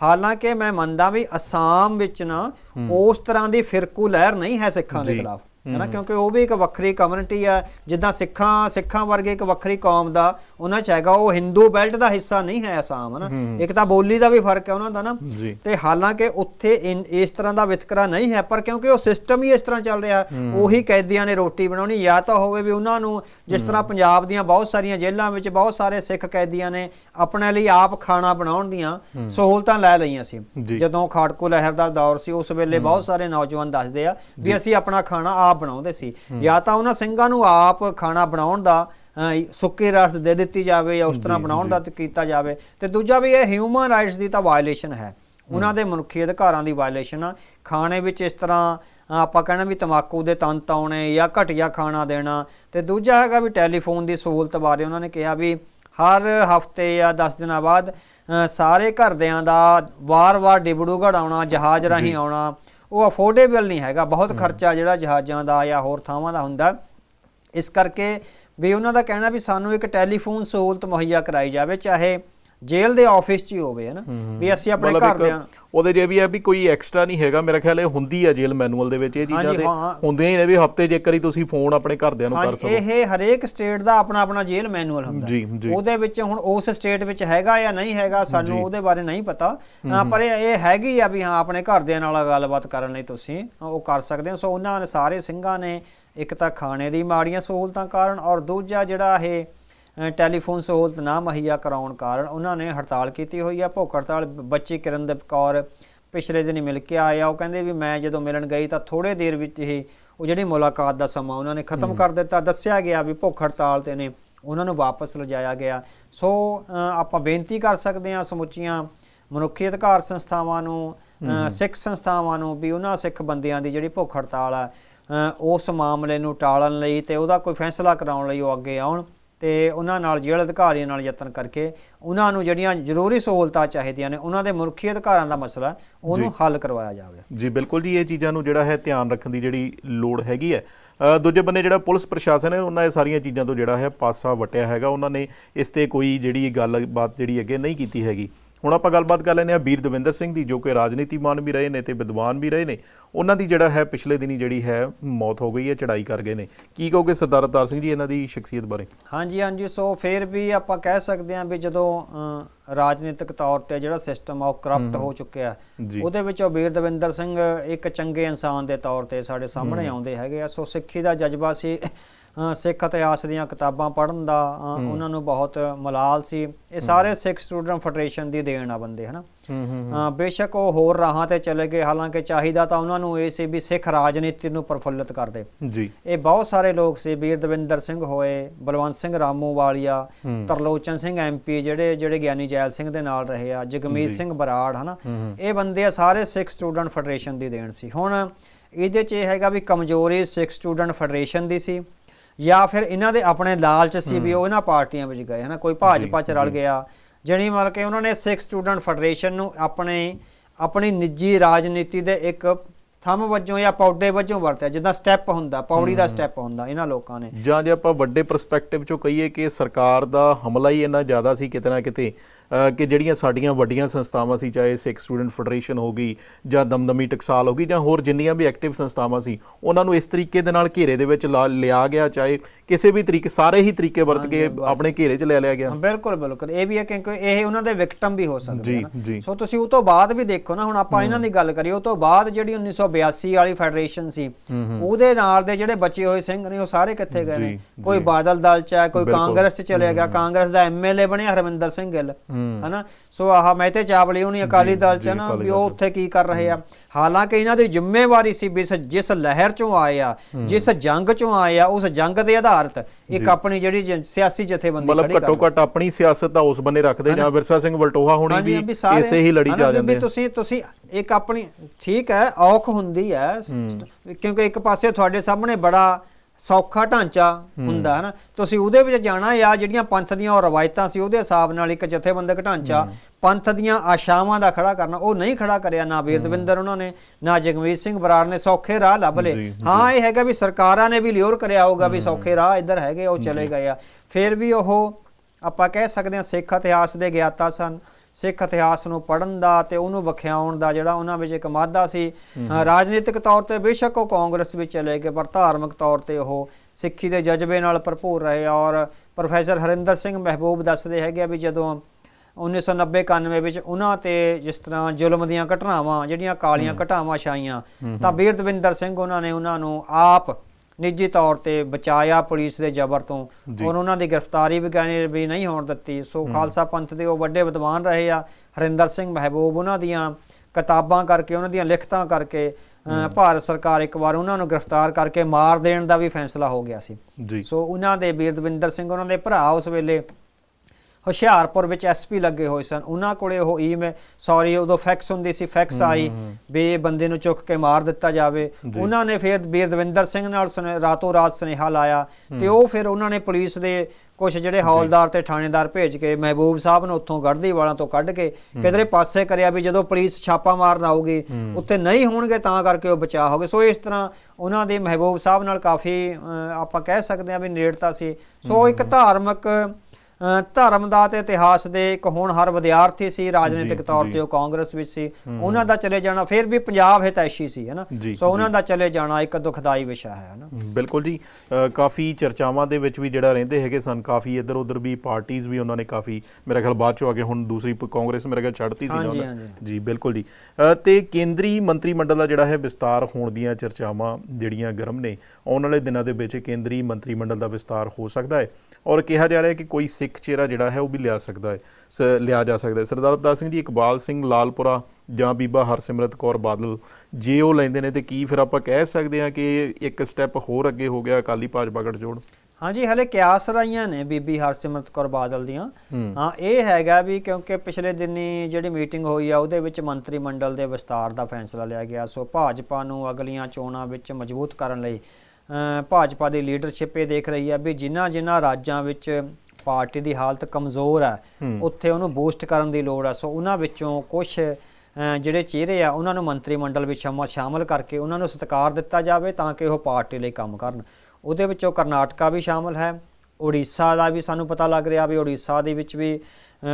ਹਾਲਾਂਕਿ ਮੈਂ ਮੰਨਦਾ ਵੀ ਅਸਾਮ ਵਿੱਚ ਨਾ ਉਸ ਤਰ੍ਹਾਂ ਦੀ ਫਿਰਕੂ ਲਹਿਰ ਨਹੀਂ ਹੈ ਸਿੱਖਾਂ ਦੇ ਖਿਲਾਫ ਹੈ ਨਾ ਕਿਉਂਕਿ ਉਹ ਵੀ ਇੱਕ ਵੱਖਰੀ ਕਮਿਊਨਿਟੀ ਆ ਜਿੱਦਾਂ ਸਿੱਖਾਂ ਸਿੱਖਾਂ ਵਰਗੇ ਇੱਕ ਵੱਖਰੀ ਕੌਮ ਦਾ ਉਹਨਾਂ ਚ ਹੈਗਾ ਉਹ ਹਿੰਦੂ ਬੈਲਟ ਦਾ ਹਿੱਸਾ ਨਹੀਂ ਹੈ ਅਸਾਮ ਹਨਾ ਇੱਕ ਤਾਂ ਬੋਲੀ ਦਾ ਵੀ ਫਰਕ ਹੈ ਉਹਨਾਂ ਦਾ ਨਾ ਤੇ ਹਾਲਾਂਕਿ ਉੱਥੇ ਇਸ ਤਰ੍ਹਾਂ ਦਾ ਵਿਤਕਰਾ ਨਹੀਂ ਹੈ ਪਰ ਕਿਉਂਕਿ ਉਹ ਸਿਸਟਮ ਹੀ ਇਸ ਤਰ੍ਹਾਂ ਚੱਲ ਰਿਹਾ ਉਹੀ ਕੈਦੀਆਂ ਨੇ ਰੋਟੀ ਬਣਾਉਣੀ ਜਾਂ ਤਾਂ ਹੋਵੇ ਵੀ ਉਹਨਾਂ ਨੂੰ ਜਿਸ ਤਰ੍ਹਾਂ ਪੰਜਾਬ ਦੀਆਂ ਬਹੁਤ ਸਾਰੀਆਂ ਜੇਲ੍ਹਾਂ ਵਿੱਚ ਬਹੁਤ ਸਾਰੇ ਸਿੱਖ ਕੈਦੀਆਂ ਨੇ ਆਪਣੇ ਲਈ ਆਪ ਖਾਣਾ ਬਣਾਉਣ ਦੀਆਂ ਸਹੂਲਤਾਂ ਲੈ ਲਈਆਂ ਸੀ ਜਦੋਂ ਖਾੜਕੂ ਲਹਿਰ ਦਾ ਦੌਰ ਸੀ ਉਸ ਵੇਲੇ ਬਹੁਤ ਸਾਰੇ ਨੌਜਵਾਨ ਦੱਸਦੇ ਆ ਵੀ ਅਸੀਂ ਆਪਣਾ ਖਾਣਾ ਆਪ ਬਣਾਉਂਦੇ ਸੀ ਜਾਂ ਤਾਂ ਉਹਨਾਂ ਸਿੰਘਾਂ ਨੂੰ ਆਪ ਖਾਣਾ ਬਣਾਉਣ ਦਾ ਸੁੱਕੇ ਰਸ ਦੇ ਦਿੱਤੀ ਜਾਵੇ ਜਾਂ ਉਸ ਤਰ੍ਹਾਂ ਬਣਾਉਣ ਦਾ ਕੀਤਾ ਜਾਵੇ ਤੇ ਦੂਜਾ ਵੀ ਇਹ ਹਿਊਮਨ ਰਾਈਟਸ ਦੀ ਤਾਂ ਵਾਇਲੇਸ਼ਨ ਹੈ ਉਹਨਾਂ ਦੇ ਮਨੁੱਖੀ ਅਧਿਕਾਰਾਂ ਦੀ ਵਾਇਲੇਸ਼ਨ ਆ ਖਾਣੇ ਵਿੱਚ ਇਸ ਤਰ੍ਹਾਂ ਆਪਾਂ ਕਹਿੰਦੇ ਵੀ ਤਮਾਕੂ ਦੇ ਤੰਤ ਆਉਣੇ ਜਾਂ ਘਟਿਆ ਖਾਣਾ ਦੇਣਾ ਤੇ ਦੂਜਾ ਹੈਗਾ ਵੀ ਟੈਲੀਫੋਨ ਦੀ ਸਹੂਲਤ ਬਾਰੇ ਉਹਨਾਂ ਨੇ ਕਿਹਾ ਵੀ ਹਰ ਹਫਤੇ ਜਾਂ 10 ਦਿਨਾਂ ਬਾਅਦ ਸਾਰੇ ਘਰਦਿਆਂ ਦਾ ਵਾਰ-ਵਾਰ ਡਿਬੜੂਗੜ ਆਉਣਾ ਜਹਾਜ਼ ਰਾਹੀਂ ਆਉਣਾ ਉਹ ਅਫੋਰਡੇਬਲ ਨਹੀਂ ਹੈਗਾ ਬਹੁਤ ਖਰਚਾ ਜਿਹੜਾ ਜਹਾਜ਼ਾਂ ਦਾ ਜਾਂ ਹੋਰ ਥਾਵਾਂ ਦਾ ਹੁੰਦਾ ਇਸ ਕਰਕੇ ਵੀ ਉਹਨਾਂ ਦਾ ਕਹਿਣਾ ਵੀ ਸਾਨੂੰ ਇੱਕ ਟੈਲੀਫੋਨ ਸਹੂਲਤ ਮੁਹੱਈਆ ਕਰਾਈ ਜਾਵੇ ਚਾਹੇ ਜੇਲ੍ਹ ਦੇ ਆਫਿਸ 'ਚ ਹੀ ਹੋਵੇ ਹੈ ਨਾ ਵੀ ਅਸੀਂ ਆਪਣੇ ਘਰ ਦੇ ਉਹਦੇ ਜੇ ਵੀ ਹੈ ਵੀ ਕੋਈ ਐਕਸਟਰਾ ਨਹੀਂ ਹੈਗਾ ਮੇਰਾ ਖਿਆਲ ਇਹ ਹੁੰਦੀ ਹੈ ਜੇਲ੍ਹ ਮੈਨੂਅਲ ਦੇ ਵਿੱਚ ਇਹ ਚੀਜ਼ਾਂ ਤੇ ਹੁੰਦੀਆਂ ਹੀ ਨੇ ਵੀ ਹਫਤੇ ਜੇ ਕਰੀ ਤੁਸੀਂ ਫੋਨ ਆਪਣੇ ਘਰਦਿਆਂ ਨੂੰ ਕਰ ਸਕੋ ਇਹ ਹਰੇਕ ਸਟੇਟ ਦਾ ਆਪਣਾ ਆਪਣਾ ਜੇਲ੍ਹ ਮੈਨੂਅਲ ਹੁੰਦਾ ਉਹਦੇ ਵਿੱਚ ਹੁਣ ਉਸ ਸਟੇਟ ਵਿੱਚ ਹੈਗਾ ਜਾਂ ਨਹੀਂ ਹੈਗਾ ਸਾਨੂੰ ਉਹਦੇ ਬਾਰੇ ਨਹੀਂ ਪਤਾ ਪਰ ਇਹ ਹੈਗੀ ਆ ਵੀ ਹਾਂ ਆਪਣੇ ਘਰਦਿਆਂ ਨਾਲ ਗੱਲਬਾਤ ਕਰਨ ਲਈ ਤੁਸੀਂ ਉਹ ਕਰ ਸਕਦੇ ਹੋ ਸੋ ਉਹਨਾਂ ਨੇ ਸਾਰੇ ਸਿੰਘਾਂ ਨੇ ਇੱਕ ਤਾਂ ਖਾਣੇ ਦੀ ਮਾੜੀਆਂ ਸਹੂਲਤਾਂ ਕਾਰਨ ਔਰ ਦੂਜਾ ਜਿਹੜਾ ਇਹ ਟੈਲੀਫੋਨ ਸਹੂਲਤ ਨਾ ਮੁਹੱਈਆ ਕਰਾਉਣ ਕਾਰਨ ਉਹਨਾਂ ਨੇ ਹੜਤਾਲ ਕੀਤੀ ਹੋਈ ਆ ਭੁੱਖ ਹੜਤਾਲ ਬੱਚੀ ਕਿਰਨਦੀਪ ਕੌਰ ਪਿਛਲੇ ਦਿਨ ਮਿਲ ਕੇ ਆਇਆ ਉਹ ਕਹਿੰਦੇ ਵੀ ਮੈਂ ਜਦੋਂ ਮਿਲਣ ਗਈ ਤਾਂ ਥੋੜੇ ਦੇਰ ਵਿੱਚ ਹੀ ਉਹ ਜਿਹੜੀ ਮੁਲਾਕਾਤ ਦਾ ਸਮਾਂ ਉਹਨਾਂ ਨੇ ਖਤਮ ਕਰ ਦਿੱਤਾ ਦੱਸਿਆ ਗਿਆ ਵੀ ਭੁੱਖ ਹੜਤਾਲ ਤੇ ਨੇ ਉਹਨਾਂ ਨੂੰ ਵਾਪਸ ਲਿਜਾਇਆ ਗਿਆ ਸੋ ਆਪਾਂ ਬੇਨਤੀ ਕਰ ਸਕਦੇ ਹਾਂ ਸਮੁੱਚੀਆਂ ਮਨੁੱਖੀ ਅਧਿਕਾਰ ਸੰਸਥਾਵਾਂ ਨੂੰ ਸਿੱਖ ਸੰਸਥਾਵਾਂ ਨੂੰ ਵੀ ਉਹਨਾਂ ਸਿੱਖ ਬੰਦਿਆਂ ਦੀ ਜਿਹੜੀ ਭੁੱਖ ਹੜਤਾਲ ਆ ਉਸ ਮਾਮਲੇ ਨੂੰ ਟਾਲਣ ਲਈ ਤੇ ਉਹਦਾ ਕੋਈ ਫੈਸਲਾ ਕਰਾਉਣ ਲਈ ਉਹ ਅੱਗੇ ਆਉਣ ਤੇ ਉਹਨਾਂ ਨਾਲ ਜੇਲ੍ਹ ਅਧਿਕਾਰੀਆਂ ਨਾਲ ਯਤਨ ਕਰਕੇ ਉਹਨਾਂ ਨੂੰ ਜਿਹੜੀਆਂ ਜ਼ਰੂਰੀ ਸਹੂਲਤਾਂ ਚਾਹੀਦੀਆਂ ਨੇ ਉਹਨਾਂ ਦੇ ਮਨੁੱਖੀ ਅਧਿਕਾਰਾਂ ਦਾ ਮਸਲਾ ਉਹਨੂੰ ਹੱਲ ਕਰਵਾਇਆ ਜਾਵੇ ਜੀ ਬਿਲਕੁਲ ਜੀ ਇਹ ਚੀਜ਼ਾਂ ਨੂੰ ਜਿਹੜਾ ਹੈ ਧਿਆਨ ਰੱਖਣ ਦੀ ਜਿਹੜੀ ਲੋੜ ਹੈਗੀ ਹੈ ਦੂਜੇ ਬੰਨੇ ਜਿਹੜਾ ਪੁਲਿਸ ਪ੍ਰਸ਼ਾਸਨ ਹੈ ਉਹਨਾਂ ਇਹ ਸਾਰੀਆਂ ਚੀਜ਼ਾਂ ਤੋਂ ਜਿਹੜਾ ਹੈ ਪਾਸਾ ਵਟਿਆ ਹੈਗਾ ਉਹਨਾਂ ਨੇ ਇਸ ਤੇ ਕੋਈ ਜਿਹੜੀ ਗੱਲਬਾਤ ਜਿਹੜੀ ਅੱਗੇ ਨਹੀਂ ਕੀਤੀ ਹੈਗੀ ਹੁਣ ਆਪਾਂ ਗੱਲਬਾਤ ਕਰ ਲੈਨੇ ਆ ਵੀਰ ਦਵਿੰਦਰ ਸਿੰਘ ਦੀ ਜੋ ਕਿ ਰਾਜਨੀਤੀਮਾਨ ਵੀ ਰਹੇ ਨੇ ਤੇ ਵਿਦਵਾਨ ਵੀ ਰਹੇ ਨੇ ਉਹਨਾਂ ਦੀ ਜਿਹੜਾ ਹੈ ਪਿਛਲੇ ਦਿਨੀ ਜਿਹੜੀ ਹੈ ਮੌਤ ਹੋ ਗਈ ਹੈ ਚੜਾਈ ਕਰ ਗਏ ਨੇ ਕੀ ਕਹੋਗੇ ਸਰਦਾਰ ਤਾਰ ਸਿੰਘ ਜੀ ਇਹਨਾਂ ਦੀ ਸ਼ਖਸੀਅਤ ਬਾਰੇ ਹਾਂਜੀ ਹਾਂਜੀ ਸੋ ਫੇਰ ਵੀ ਆਪਾਂ ਕਹਿ ਸਕਦੇ ਆ ਵੀ ਜਦੋਂ ਰਾਜਨੀਤਿਕ ਤੌਰ ਤੇ ਜਿਹੜਾ ਸਿਸਟਮ ਆ ਉਹ ਕਰਪਟ ਹੋ ਚੁੱਕਿਆ ਉਹਦੇ ਵਿੱਚ ਉਹ ਵੀਰ ਦਵਿੰਦਰ ਸਿੰਘ ਇੱਕ ਚੰਗੇ ਇਨਸਾਨ ਦੇ ਤੌਰ ਤੇ ਸਾਡੇ ਸਾਹਮਣੇ ਆਉਂਦੇ ਹੈਗੇ ਆ ਸੋ ਸਿੱਖੀ ਦਾ ਜਜ਼ਬਾ ਸੀ ਸਿੱਖ ਇਤਿਹਾਸ ਦੀਆਂ ਕਿਤਾਬਾਂ ਪੜ੍ਹਨ ਦਾ ਉਹਨਾਂ ਨੂੰ ਬਹੁਤ ਮਲਾਲ ਸੀ ਇਹ ਸਾਰੇ ਸਿੱਖ ਸਟੂਡੈਂਟ ਫੈਡਰੇਸ਼ਨ ਦੀ ਦੇਣ ਆ ਬੰਦੇ ਹਨਾ ਬੇਸ਼ੱਕ ਉਹ ਹੋਰ ਰਾਹਾਂ ਤੇ ਚਲੇ ਗਏ ਹਾਲਾਂਕਿ ਚਾਹੀਦਾ ਤਾਂ ਉਹਨਾਂ ਨੂੰ ਇਹ ਸੀ ਵੀ ਸਿੱਖ ਰਾਜਨੀਤੀ ਨੂੰ ਪ੍ਰਫੁੱਲਤ ਕਰਦੇ ਜੀ ਇਹ ਬਹੁਤ ਸਾਰੇ ਲੋਕ ਸੀ ਵੀਰ ਦਵਿੰਦਰ ਸਿੰਘ ਹੋਏ ਬਲਵੰਤ ਸਿੰਘ ਰਾਮੂ ਵਾਲੀਆ ਤਰਲੋਚਨ ਸਿੰਘ ਐਮਪੀ ਜਿਹੜੇ ਜਿਹੜੇ ਗਿਆਨੀ ਜੈਲ ਸਿੰਘ ਦੇ ਨਾਲ ਰਹੇ ਆ ਜਗਮੀਤ ਸਿੰਘ ਬਰਾੜ ਹਨਾ ਇਹ ਬੰਦੇ ਸਾਰੇ ਸਿੱਖ ਸਟੂਡੈਂਟ ਫੈਡਰੇਸ਼ਨ ਦੀ ਦੇਣ ਸੀ ਹੁਣ ਇਹਦੇ 'ਚ ਇਹ ਹੈਗਾ ਵੀ ਕਮਜ਼ੋਰੀ ਸਿੱਖ ਸਟੂਡੈਂਟ ਫੈਡਰੇਸ਼ਨ ਦੀ ਸੀ ਜਾਂ ਫਿਰ ਇਹਨਾਂ ਦੇ ਆਪਣੇ ਲਾਲਚ ਸੀ ਵੀ ਉਹ ਇਹਨਾਂ ਪਾਰਟੀਆਂ ਵਿੱਚ ਗਏ ਹਨਾ ਕੋਈ ਭਾਜਪਾ ਚ ਰਲ ਗਿਆ ਜਣੀ ਮਤਲਬ ਕਿ ਉਹਨਾਂ ਨੇ ਸਿੱਖ ਸਟੂਡੈਂਟ ਫੈਡਰੇਸ਼ਨ ਨੂੰ ਆਪਣੇ ਆਪਣੀ ਨਿੱਜੀ ਰਾਜਨੀਤੀ ਦੇ ਇੱਕ ਥੰਮ ਵੱਜੋਂ ਜਾਂ ਪੌਡੇ ਵੱਜੋਂ ਵਰਤਿਆ ਜਿੱਦਾਂ ਸਟੈਪ ਹੁੰਦਾ ਪੌੜੀ ਦਾ ਸਟੈਪ ਹੁੰਦਾ ਇਹਨਾਂ ਲੋਕਾਂ ਨੇ ਜਾਂ ਜੇ ਆਪਾਂ ਵੱਡੇ ਪਰਸਪੈਕਟਿਵ ਚੋਂ ਕਹੀਏ ਕਿ ਸਰਕਾਰ ਦਾ ਹਮਲਾ ਹੀ ਇੰਨਾ ਜ਼ਿਆਦਾ ਸੀ ਕਿਤੇ ਨਾ ਕਿਤੇ ਕਿ ਜਿਹੜੀਆਂ ਸਾਡੀਆਂ ਵੱਡੀਆਂ ਸੰਸਥਾਵਾਂ ਸੀ ਚਾਹੇ ਸਿੱਖ ਸਟੂਡੈਂਟ ਫੈਡਰੇਸ਼ਨ ਹੋ ਗਈ ਜਾਂ ਦਮਦਮੀ ਟਕਸਾਲ ਹੋ ਗਈ ਜਾਂ ਹੋਰ ਜਿੰਨੀਆਂ ਵੀ ਐਕਟਿਵ ਸੰਸਥਾਵਾਂ ਸੀ ਉਹਨਾਂ ਨੂੰ ਇਸ ਤਰੀਕੇ ਦੇ ਨਾਲ ਘੇਰੇ ਦੇ ਵਿੱਚ ਲਿਆ ਗਿਆ ਚਾਹੇ ਕਿਸੇ ਵੀ ਤਰੀਕੇ ਸਾਰੇ ਹੀ ਤਰੀਕੇ ਵਰਤ ਕੇ ਆਪਣੇ ਘੇਰੇ 'ਚ ਲੈ ਲਿਆ ਗਿਆ ਬਿਲਕੁਲ ਬਿਲਕੁਲ ਇਹ ਵੀ ਹੈ ਕਿਉਂਕਿ ਇਹ ਉਹਨਾਂ ਦੇ ਵਿਕਟਮ ਵੀ ਹੋ ਸਕਦੇ ਹਨ ਸੋ ਤੁਸੀਂ ਉਹ ਤੋਂ ਬਾਅਦ ਵੀ ਦੇਖੋ ਨਾ ਹੁਣ ਆਪਾਂ ਇਹਨਾਂ ਦੀ ਗੱਲ ਕਰੀਏ ਉਹ ਤੋਂ ਬਾਅਦ ਜਿਹੜੀ 1982 ਵਾਲੀ ਫੈਡਰੇਸ਼ਨ ਸੀ ਉਹਦੇ ਨਾਲ ਦੇ ਜਿਹੜੇ ਬਚੇ ਹੋਏ ਸਿੰਘ ਨੇ ਉਹ ਸਾਰੇ ਕਿੱਥੇ ਗਏ ਨੇ ਕੋਈ ਬਾਦਲ ਦਲ ਚ ਹੈ ਕੋਈ ਕਾਂਗਰਸ ਚ ਚਲੇ ਗਿਆ ਕਾਂਗਰਸ ਦਾ ਐਮਐਲਏ ਬਣਿਆ ਹਰਵਿੰਦਰ ਸਿੰਘ ਗਿੱਲ ਹਨਾ ਸੋ ਆਹ ਤੇ ਚਾਵਲੀ ਹੁਣੀ ਅਕਾਲੀ ਦਲ ਚ ਨਾ ਵੀ ਉਹ ਉੱਥੇ ਕੀ ਕਰ ਰਹੇ ਆ ਹਾਲਾਂਕਿ ਇਹਨਾਂ ਦੀ ਜ਼ਿੰਮੇਵਾਰੀ ਸੀ ਬਿਸ ਜਿਸ ਲਹਿਰ ਚੋਂ ਆਏ ਆ ਜਿਸ ਜੰਗ ਚੋਂ ਆਏ ਆ ਉਸ ਜੰਗ ਦੇ ਆਧਾਰਤ ਇੱਕ ਆਪਣੀ ਜਿਹੜੀ ਸਿਆਸੀ ਜਥੇਬੰਦੀ ਖੜੀ ਕਰ ਮਤਲਬ ਘੱਟੋ ਘੱਟ ਆਪਣੀ ਸਿਆਸਤ ਦਾ ਉਸ ਬੰਨੇ ਰੱਖਦੇ ਜਾਂ ਵਿਰਸਾ ਸਿੰਘ ਵਲਟੋਹਾ ਹੋਣੀ ਵੀ ਇਸੇ ਹੀ ਲੜੀ ਜਾ ਜਾਂਦੇ ਆ ਤੁਸੀਂ ਤੁਸੀਂ ਇੱਕ ਆਪਣੀ ਠੀਕ ਹੈ ਔਖ ਹੁੰਦੀ ਹੈ ਕਿਉਂਕਿ ਇੱਕ ਪਾਸੇ ਤੁਹਾਡੇ ਸਾਹਮਣੇ ਬੜਾ ਸੌਖਾ ਢਾਂਚਾ ਹੁੰਦਾ ਹੈ ਨਾ ਤੁਸੀਂ ਉਹਦੇ ਵਿੱਚ ਜਾਣਾ ਆ ਜਿਹੜੀਆਂ ਪੰਥ ਦੀਆਂ ਉਹ ਰਵਾਇਤਾਂ ਸੀ ਉਹਦੇ ਹਿਸਾਬ ਨਾਲ ਇੱਕ ਜਥੇਬੰਦਕ ਢਾਂਚਾ ਪੰਥ ਦੀਆਂ ਆਸ਼ਾਵਾਂ ਦਾ ਖੜਾ ਕਰਨਾ ਉਹ ਨਹੀਂ ਖੜਾ ਕਰਿਆ ਨਾ ਬੀਰਦਵਿੰਦਰ ਉਹਨਾਂ ਨੇ ਨਾ ਜਗਮੀਤ ਸਿੰਘ ਬਰਾੜ ਨੇ ਸੌਖੇ ਰਾਹ ਲੱਭ ਲਏ ਹਾਂ ਇਹ ਹੈਗਾ ਵੀ ਸਰਕਾਰਾਂ ਨੇ ਵੀ ਲਿਓਰ ਕਰਿਆ ਹੋਊਗਾ ਵੀ ਸੌਖੇ ਰਾਹ ਇੱਧਰ ਹੈਗੇ ਉਹ ਚਲੇ ਗਏ ਆ ਫਿਰ ਵੀ ਉਹ ਆਪਾਂ ਕਹਿ ਸਕਦੇ ਹਾਂ ਸਿੱਖ ਇਤਿਹਾਸ ਦੇ ਗਿਆਤਾ ਸਨ ਸਿੱਖ ਇਤਿਹਾਸ ਨੂੰ ਪੜਨ ਦਾ ਤੇ ਉਹਨੂੰ ਵਿਖਿਆਉਣ ਦਾ ਜਿਹੜਾ ਉਹਨਾਂ ਵਿੱਚ ਇੱਕ ਮਾਦਾ ਸੀ ਰਾਜਨੀਤਿਕ ਤੌਰ ਤੇ ਬੇਸ਼ੱਕ ਉਹ ਕਾਂਗਰਸ ਵਿੱਚ ਚਲੇ ਗਏ ਪਰ ਧਾਰਮਿਕ ਤੌਰ ਤੇ ਉਹ ਸਿੱਖੀ ਦੇ ਜਜ਼ਬੇ ਨਾਲ ਭਰਪੂਰ ਰਹੇ ਔਰ ਪ੍ਰੋਫੈਸਰ ਹਰਿੰਦਰ ਸਿੰਘ ਮਹਿਬੂਬ ਦੱਸਦੇ ਹੈਗੇ ਵੀ ਜਦੋਂ 1990-91 ਵਿੱਚ ਉਹਨਾਂ ਤੇ ਜਿਸ ਤਰ੍ਹਾਂ ਜ਼ੁਲਮ ਦੀਆਂ ਘਟਨਾਵਾਂ ਜਿਹੜੀਆਂ ਕਾਲੀਆਂ ਘਟਾਵਾਂ ਛਾਈਆਂ ਤਾਂ ਬੀਰ ਦਵਿੰਦਰ ਸਿੰਘ ਉਹਨਾਂ ਨੇ ਉਹਨਾਂ ਨੂੰ ਆਪ ਨਿੱਜੀ ਤੌਰ ਤੇ ਬਚਾਇਆ ਪੁਲਿਸ ਦੇ ਜ਼ਬਰ ਤੋਂ ਉਹਨਾਂ ਉਹਨਾਂ ਦੀ ਗ੍ਰਿਫਤਾਰੀ ਵੀ ਨਹੀਂ ਹੋਣ ਦਿੱਤੀ ਸੋ ਖਾਲਸਾ ਪੰਥ ਦੇ ਉਹ ਵੱਡੇ ਵਿਦਵਾਨ ਰਹੇ ਆ ਹਰਿੰਦਰ ਸਿੰਘ ਮਹਿਬੂਬ ਉਹਨਾਂ ਦੀਆਂ ਕਿਤਾਬਾਂ ਕਰਕੇ ਉਹਨਾਂ ਦੀਆਂ ਲਿਖਤਾਂ ਕਰਕੇ ਭਾਰਤ ਸਰਕਾਰ ਇੱਕ ਵਾਰ ਉਹਨਾਂ ਨੂੰ ਗ੍ਰਿਫਤਾਰ ਕਰਕੇ ਮਾਰ ਦੇਣ ਦਾ ਵੀ ਫੈਸਲਾ ਹੋ ਗਿਆ ਸੀ ਸੋ ਉਹਨਾਂ ਦੇ ਵੀਰ ਦਵਿੰਦਰ ਸਿੰਘ ਉਹਨਾਂ ਦੇ ਭਰਾ ਉਸ ਵੇਲੇ ਹੁਸ਼ਿਆਰਪੁਰ ਵਿੱਚ ਐਸਪੀ ਲੱਗੇ ਹੋਏ ਸਨ ਉਹਨਾਂ ਕੋਲੇ ਉਹ ਈਮੇਲ ਸੌਰੀ ਉਦੋਂ ਫੈਕਸ ਹੁੰਦੀ ਸੀ ਫੈਕਸ ਆਈ ਵੀ ਇਹ ਬੰਦੇ ਨੂੰ ਚੁੱਕ ਕੇ ਮਾਰ ਦਿੱਤਾ ਜਾਵੇ ਉਹਨਾਂ ਨੇ ਫਿਰ ਬੀਰ ਦਵਿੰਦਰ ਸਿੰਘ ਨਾਲ ਰਾਤੋਂ ਰਾਤ ਸੁਨੇਹਾ ਲਾਇਆ ਤੇ ਉਹ ਫਿਰ ਉਹਨਾਂ ਨੇ ਪੁਲਿਸ ਦੇ ਕੁਝ ਜਿਹੜੇ ਹੌਲਦਾਰ ਤੇ ਥਾਣੇਦਾਰ ਭੇਜ ਕੇ ਮਹਿਬੂਬ ਸਾਹਿਬ ਨੂੰ ਉੱਥੋਂ ਗੜਦੀ ਵਾਲਾਂ ਤੋਂ ਕੱਢ ਕੇ ਕਿਧਰੇ ਪਾਸੇ ਕਰਿਆ ਵੀ ਜਦੋਂ ਪੁਲਿਸ ਛਾਪਾ ਮਾਰਨ ਆਉਗੀ ਉੱਥੇ ਨਹੀਂ ਹੋਣਗੇ ਤਾਂ ਕਰਕੇ ਉਹ ਬਚਾ ਹੋਗੇ ਸੋ ਇਸ ਤਰ੍ਹਾਂ ਉਹਨਾਂ ਦੇ ਮਹਿਬੂਬ ਸਾਹਿਬ ਨਾਲ ਕਾਫੀ ਆਪਾਂ ਕਹਿ ਸਕਦੇ ਹਾਂ ਵੀ ਨੇੜਤਾ ਸੀ ਸੋ ਇੱਕ ਧਾਰਮਿਕ ਧਰਮ ਦਾ ਤੇ ਇਤਿਹਾਸ ਦੇ ਇੱਕ ਹਰ ਵਿਦਿਆਰਥੀ ਸੀ ਰਾਜਨੀਤਿਕ ਤੌਰ ਤੇ ਉਹ ਕਾਂਗਰਸ ਵਿੱਚ ਸੀ ਉਹਨਾਂ ਦਾ ਚਲੇ ਜਾਣਾ ਫਿਰ ਵੀ ਪੰਜਾਬ ਹਿਤੈਸ਼ੀ ਸੀ ਹੈ ਨਾ ਸੋ ਉਹਨਾਂ ਦਾ ਚਲੇ ਜਾਣਾ ਇੱਕ ਦੁਖਦਾਈ ਵਿਸ਼ਾ ਹੈ ਹੈ ਨਾ ਬਿਲਕੁਲ ਜੀ ਕਾਫੀ ਚਰਚਾਵਾਂ ਦੇ ਵਿੱਚ ਵੀ ਜਿਹੜਾ ਰਹਿੰਦੇ ਹੈਗੇ ਸਨ ਕਾਫੀ ਇੱਧਰ ਉੱਧਰ ਵੀ ਪਾਰਟੀਆਂ ਵੀ ਉਹਨਾਂ ਨੇ ਕਾਫੀ ਮੇਰੇ ਖਿਆਲ ਬਾਅਦ ਚੋਂ ਆ ਕੇ ਹੁਣ ਦੂਸਰੀ ਕਾਂਗਰਸ ਮੇਰੇ ਖਿਆਲ ਛੱਡਤੀ ਸੀ ਉਹਨਾਂ ਜੀ ਬਿਲਕੁਲ ਜੀ ਤੇ ਕੇਂਦਰੀ ਮੰਤਰੀ ਮੰਡਲ ਦਾ ਜਿਹੜਾ ਹੈ ਵਿਸਤਾਰ ਹੋਣ ਦੀਆਂ ਚਰਚਾਵਾਂ ਜਿਹੜੀਆਂ ਗਰਮ ਨੇ ਆਉਣ ਵਾਲੇ ਦਿਨਾਂ ਦੇ ਵਿੱਚ ਕੇਂਦਰੀ ਮੰਤਰੀ ਮੰਡਲ ਦਾ ਵਿਸਤਾਰ ਹੋ ਸਕਦਾ ਹੈ ਔਰ ਕਿਹਾ ਜਾ ਰਿਹਾ ਹੈ ਕਿ ਕੋਈ ਸਿੱਖ ਸਿੱਖ ਚਿਹਰਾ ਜਿਹੜਾ ਹੈ ਉਹ ਵੀ ਲਿਆ ਸਕਦਾ ਹੈ ਲਿਆ ਜਾ ਸਕਦਾ ਹੈ ਸਰਦਾਰ ਅਬਦਾਲ ਸਿੰਘ ਜੀ ਇਕਬਾਲ ਸਿੰਘ ਲਾਲਪੁਰਾ ਜਾਂ ਬੀਬਾ ਹਰਸਿਮਰਤ ਕੌਰ ਬਾਦਲ ਜੇ ਉਹ ਲੈਂਦੇ ਨੇ ਤੇ ਕੀ ਫਿਰ ਆਪਾਂ ਕਹਿ ਸਕਦੇ ਹਾਂ ਕਿ ਇੱਕ ਸਟੈਪ ਹੋਰ ਅੱਗੇ ਹੋ ਗਿਆ ਅਕਾਲੀ ਭਾਜਪਾ ਗਠਜੋੜ ਹਾਂਜੀ ਹਲੇ ਕਿਆਸ ਰਾਈਆਂ ਨੇ ਬੀਬੀ ਹਰਸਿਮਰਤ ਕੌਰ ਬਾਦਲ ਦੀਆਂ ਹਾਂ ਇਹ ਹੈਗਾ ਵੀ ਕਿਉਂਕਿ ਪਿਛਲੇ ਦਿਨੀ ਜਿਹੜੀ ਮੀਟਿੰਗ ਹੋਈ ਆ ਉਹਦੇ ਵਿੱਚ ਮੰਤਰੀ ਮੰਡਲ ਦੇ ਵਿਸਤਾਰ ਦਾ ਫੈਸਲਾ ਲਿਆ ਗਿਆ ਸੋ ਭਾਜਪਾ ਨੂੰ ਅਗਲੀਆਂ ਚੋਣਾਂ ਵਿੱਚ ਮਜ਼ਬੂਤ ਕਰਨ ਲਈ ਭਾਜਪਾ ਦੀ ਲੀਡਰਸ਼ਿਪ ਇਹ ਦੇਖ ਰਹੀ ਆ ਵੀ ਜਿਨ੍ਹਾਂ ਜਿਨ੍ਹਾਂ ਰਾਜਾਂ ਵਿੱਚ ਪਾਰਟੀ ਦੀ ਹਾਲਤ ਕਮਜ਼ੋਰ ਹੈ ਉੱਥੇ ਉਹਨੂੰ ਬੂਸਟ ਕਰਨ ਦੀ ਲੋੜ ਹੈ ਸੋ ਉਹਨਾਂ ਵਿੱਚੋਂ ਕੁਝ ਜਿਹੜੇ ਚਿਹਰੇ ਆ ਉਹਨਾਂ ਨੂੰ ਮੰਤਰੀ ਮੰਡਲ ਵਿੱਚ ਸ਼ਾਮਲ ਕਰਕੇ ਉਹਨਾਂ ਨੂੰ ਸਤਿਕਾਰ ਦਿੱਤਾ ਜਾਵੇ ਤਾਂ ਕਿ ਉਹ ਪਾਰਟੀ ਲਈ ਕੰਮ ਕਰਨ ਉਹਦੇ ਵਿੱਚੋਂ ਕਰਨਾਟਕਾ ਵੀ ਸ਼ਾਮਲ ਹੈ ਉੜੀਸਾ ਦਾ ਵੀ ਸਾਨੂੰ ਪਤਾ ਲੱਗ ਰਿਹਾ ਵੀ ਉੜੀਸਾ ਦੇ ਵਿੱਚ ਵੀ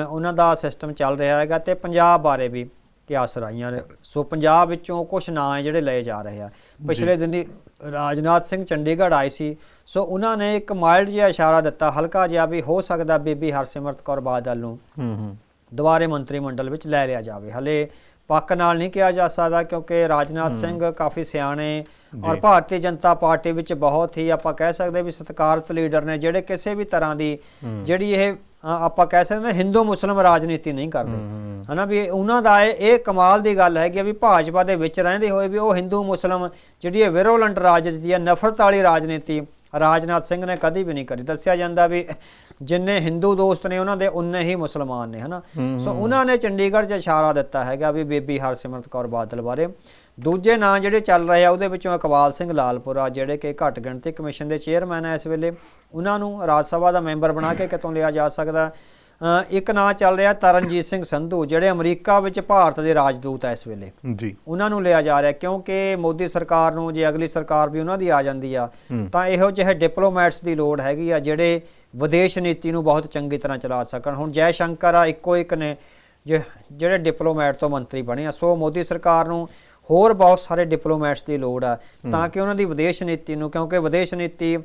ਉਹਨਾਂ ਦਾ ਸਿਸਟਮ ਚੱਲ ਰਿਹਾ ਹੈਗਾ ਤੇ ਪੰਜਾਬ ਬਾਰੇ ਵੀ ਕਿਆਸ ਰਾਈਆਂ ਨੇ ਸੋ ਪੰਜਾਬ ਵਿੱਚੋਂ ਕੁਝ ਨਾਂ ਜਿਹੜੇ ਲਏ ਜਾ ਰਹੇ ਆ ਪਿਛਲੇ ਦਿਨੀ ਰਾਜਨਾਥ ਸਿੰਘ ਚੰਡੀਗੜ੍ਹ ਆਏ ਸੀ ਸੋ ਉਹਨਾਂ ਨੇ ਇੱਕ ਮਾਈਲਡ ਜਿਹਾ ਇਸ਼ਾਰਾ ਦਿੱਤਾ ਹਲਕਾ ਜਿਹਾ ਵੀ ਹੋ ਸਕਦਾ ਬੀਬੀ ਹਰਸਿਮਰਤ ਕੌਰ ਬਾਦਲ ਨੂੰ ਹੂੰ ਹੂੰ ਦੁਬਾਰੇ ਮੰਤਰੀ ਮੰਡਲ ਵਿੱਚ ਲੈ ਲਿਆ ਜਾਵੇ ਹਲੇ ਪੱਕ ਨਾਲ ਨਹੀਂ ਕਿਹਾ ਜਾ ਸਕਦਾ ਕਿਉਂਕਿ ਰਾਜਨਾਥ ਸਿੰਘ ਕਾਫੀ ਸਿਆਣੇ ਔਰ ਭਾਰਤੀ ਜਨਤਾ ਪਾਰਟੀ ਵਿੱਚ ਬਹੁਤ ਹੀ ਆਪਾਂ ਕਹਿ ਸਕਦੇ ਵੀ ਸਤਕਾਰਤ ਲੀਡਰ ਨੇ ਜਿਹੜੇ ਕਿਸੇ ਵੀ ਤਰ੍ਹਾਂ ਦੀ ਜਿਹੜੀ ਇਹ ਆਪਾਂ ਕਹਿ ਸਕਦੇ ਹਾਂ ਹਿੰਦੂ ਮੁਸਲਮ ਰਾਜਨੀਤੀ ਨਹੀਂ ਕਰਦੇ ਹਨਾ ਵੀ ਉਹਨਾਂ ਦਾ ਇਹ ਕਮਾਲ ਦੀ ਗੱਲ ਹੈ ਕਿ ਵੀ ਭਾਜਪਾ ਦੇ ਵਿੱਚ ਰਹਿੰਦੇ ਹੋਏ ਵੀ ਉਹ ਹਿੰਦੂ ਮੁਸਲਮ ਜਿਹੜੀ ਇਹ ਵਿਰੋਲੈਂਟ ਰਾਜਨੀਤੀ ਹੈ ਨਫ਼ਰਤ ਵਾਲੀ ਰਾਜਨੀਤੀ ਰਾਜਨਾਥ ਸਿੰਘ ਨੇ ਕਦੀ ਵੀ ਨਹੀਂ ਕਰੀ ਦੱਸਿਆ ਜਾਂਦਾ ਵੀ ਜਿੰਨੇ ਹਿੰਦੂ ਦੋਸਤ ਨੇ ਉਹਨਾਂ ਦੇ ਉਨੇ ਹੀ ਮੁਸਲਮਾਨ ਨੇ ਹਨਾ ਸੋ ਉਹਨਾਂ ਨੇ ਚੰਡੀਗੜ੍ਹ 'ਚ ਇਸ਼ਾਰਾ ਦਿੱਤਾ ਹੈਗਾ ਵੀ ਬੇਬੀ ਹਰਸਿਮਰਤ ਕੌਰ ਬਾਦਲ ਬਾਰੇ ਦੂਜੇ ਨਾਂ ਜਿਹੜੇ ਚੱਲ ਰਹੇ ਆ ਉਹਦੇ ਵਿੱਚੋਂ ਇਕਬਾਲ ਸਿੰਘ ਲਾਲਪੁਰਾ ਜਿਹੜੇ ਕਿ ਘੱਟ ਗਿਣਤੀ ਕਮਿਸ਼ਨ ਦੇ ਚੇਅਰਮੈਨ ਆ ਇਸ ਵੇਲੇ ਉਹਨਾਂ ਨੂੰ ਰਾਜ ਸਭਾ ਦਾ ਮੈਂਬਰ ਬਣਾ ਕੇ ਕਿਤੋਂ ਲਿਆ ਜਾ ਸਕਦਾ ਇੱਕ ਨਾਂ ਚੱਲ ਰਿਹਾ ਤਰਨਜੀਤ ਸਿੰਘ ਸੰਧੂ ਜਿਹੜੇ ਅਮਰੀਕਾ ਵਿੱਚ ਭਾਰਤ ਦੇ ਰਾਜਦੂਤ ਆ ਇਸ ਵੇਲੇ ਜੀ ਉਹਨਾਂ ਨੂੰ ਲਿਆ ਜਾ ਰਿਹਾ ਕਿਉਂਕਿ ਮੋਦੀ ਸਰਕਾਰ ਨੂੰ ਜੇ ਅਗਲੀ ਸਰਕਾਰ ਵੀ ਉਹਨਾਂ ਦੀ ਆ ਜਾਂਦੀ ਆ ਤਾਂ ਇਹੋ ਜਿਹੇ ਡਿਪਲੋਮੈਟਸ ਦੀ ਲੋੜ ਹੈਗੀ ਆ ਜਿਹੜੇ ਵਿਦੇਸ਼ ਨੀਤੀ ਨੂੰ ਬਹੁਤ ਚੰਗੀ ਤਰ੍ਹਾਂ ਚਲਾ ਸਕਣ ਹੁਣ ਜੈ ਸ਼ੰਕਰ ਆ ਇੱਕੋ ਇੱਕ ਨੇ ਜਿਹੜੇ ਡਿਪਲੋਮੈਟ ਤੋਂ ਮੰਤਰੀ ਬਣੇ ਆ ਸੋ ਮੋਦੀ ਸਰਕਾਰ ਨੂੰ ਹੋਰ ਬਹੁਤ ਸਾਰੇ ਡਿਪਲੋਮੈਟਸ ਦੀ ਲੋੜ ਆ ਤਾਂ ਕਿ ਉਹਨਾਂ ਦੀ ਵਿਦੇਸ਼ ਨੀਤੀ ਨੂੰ ਕਿਉਂਕਿ ਵਿਦੇਸ਼ ਨੀਤੀ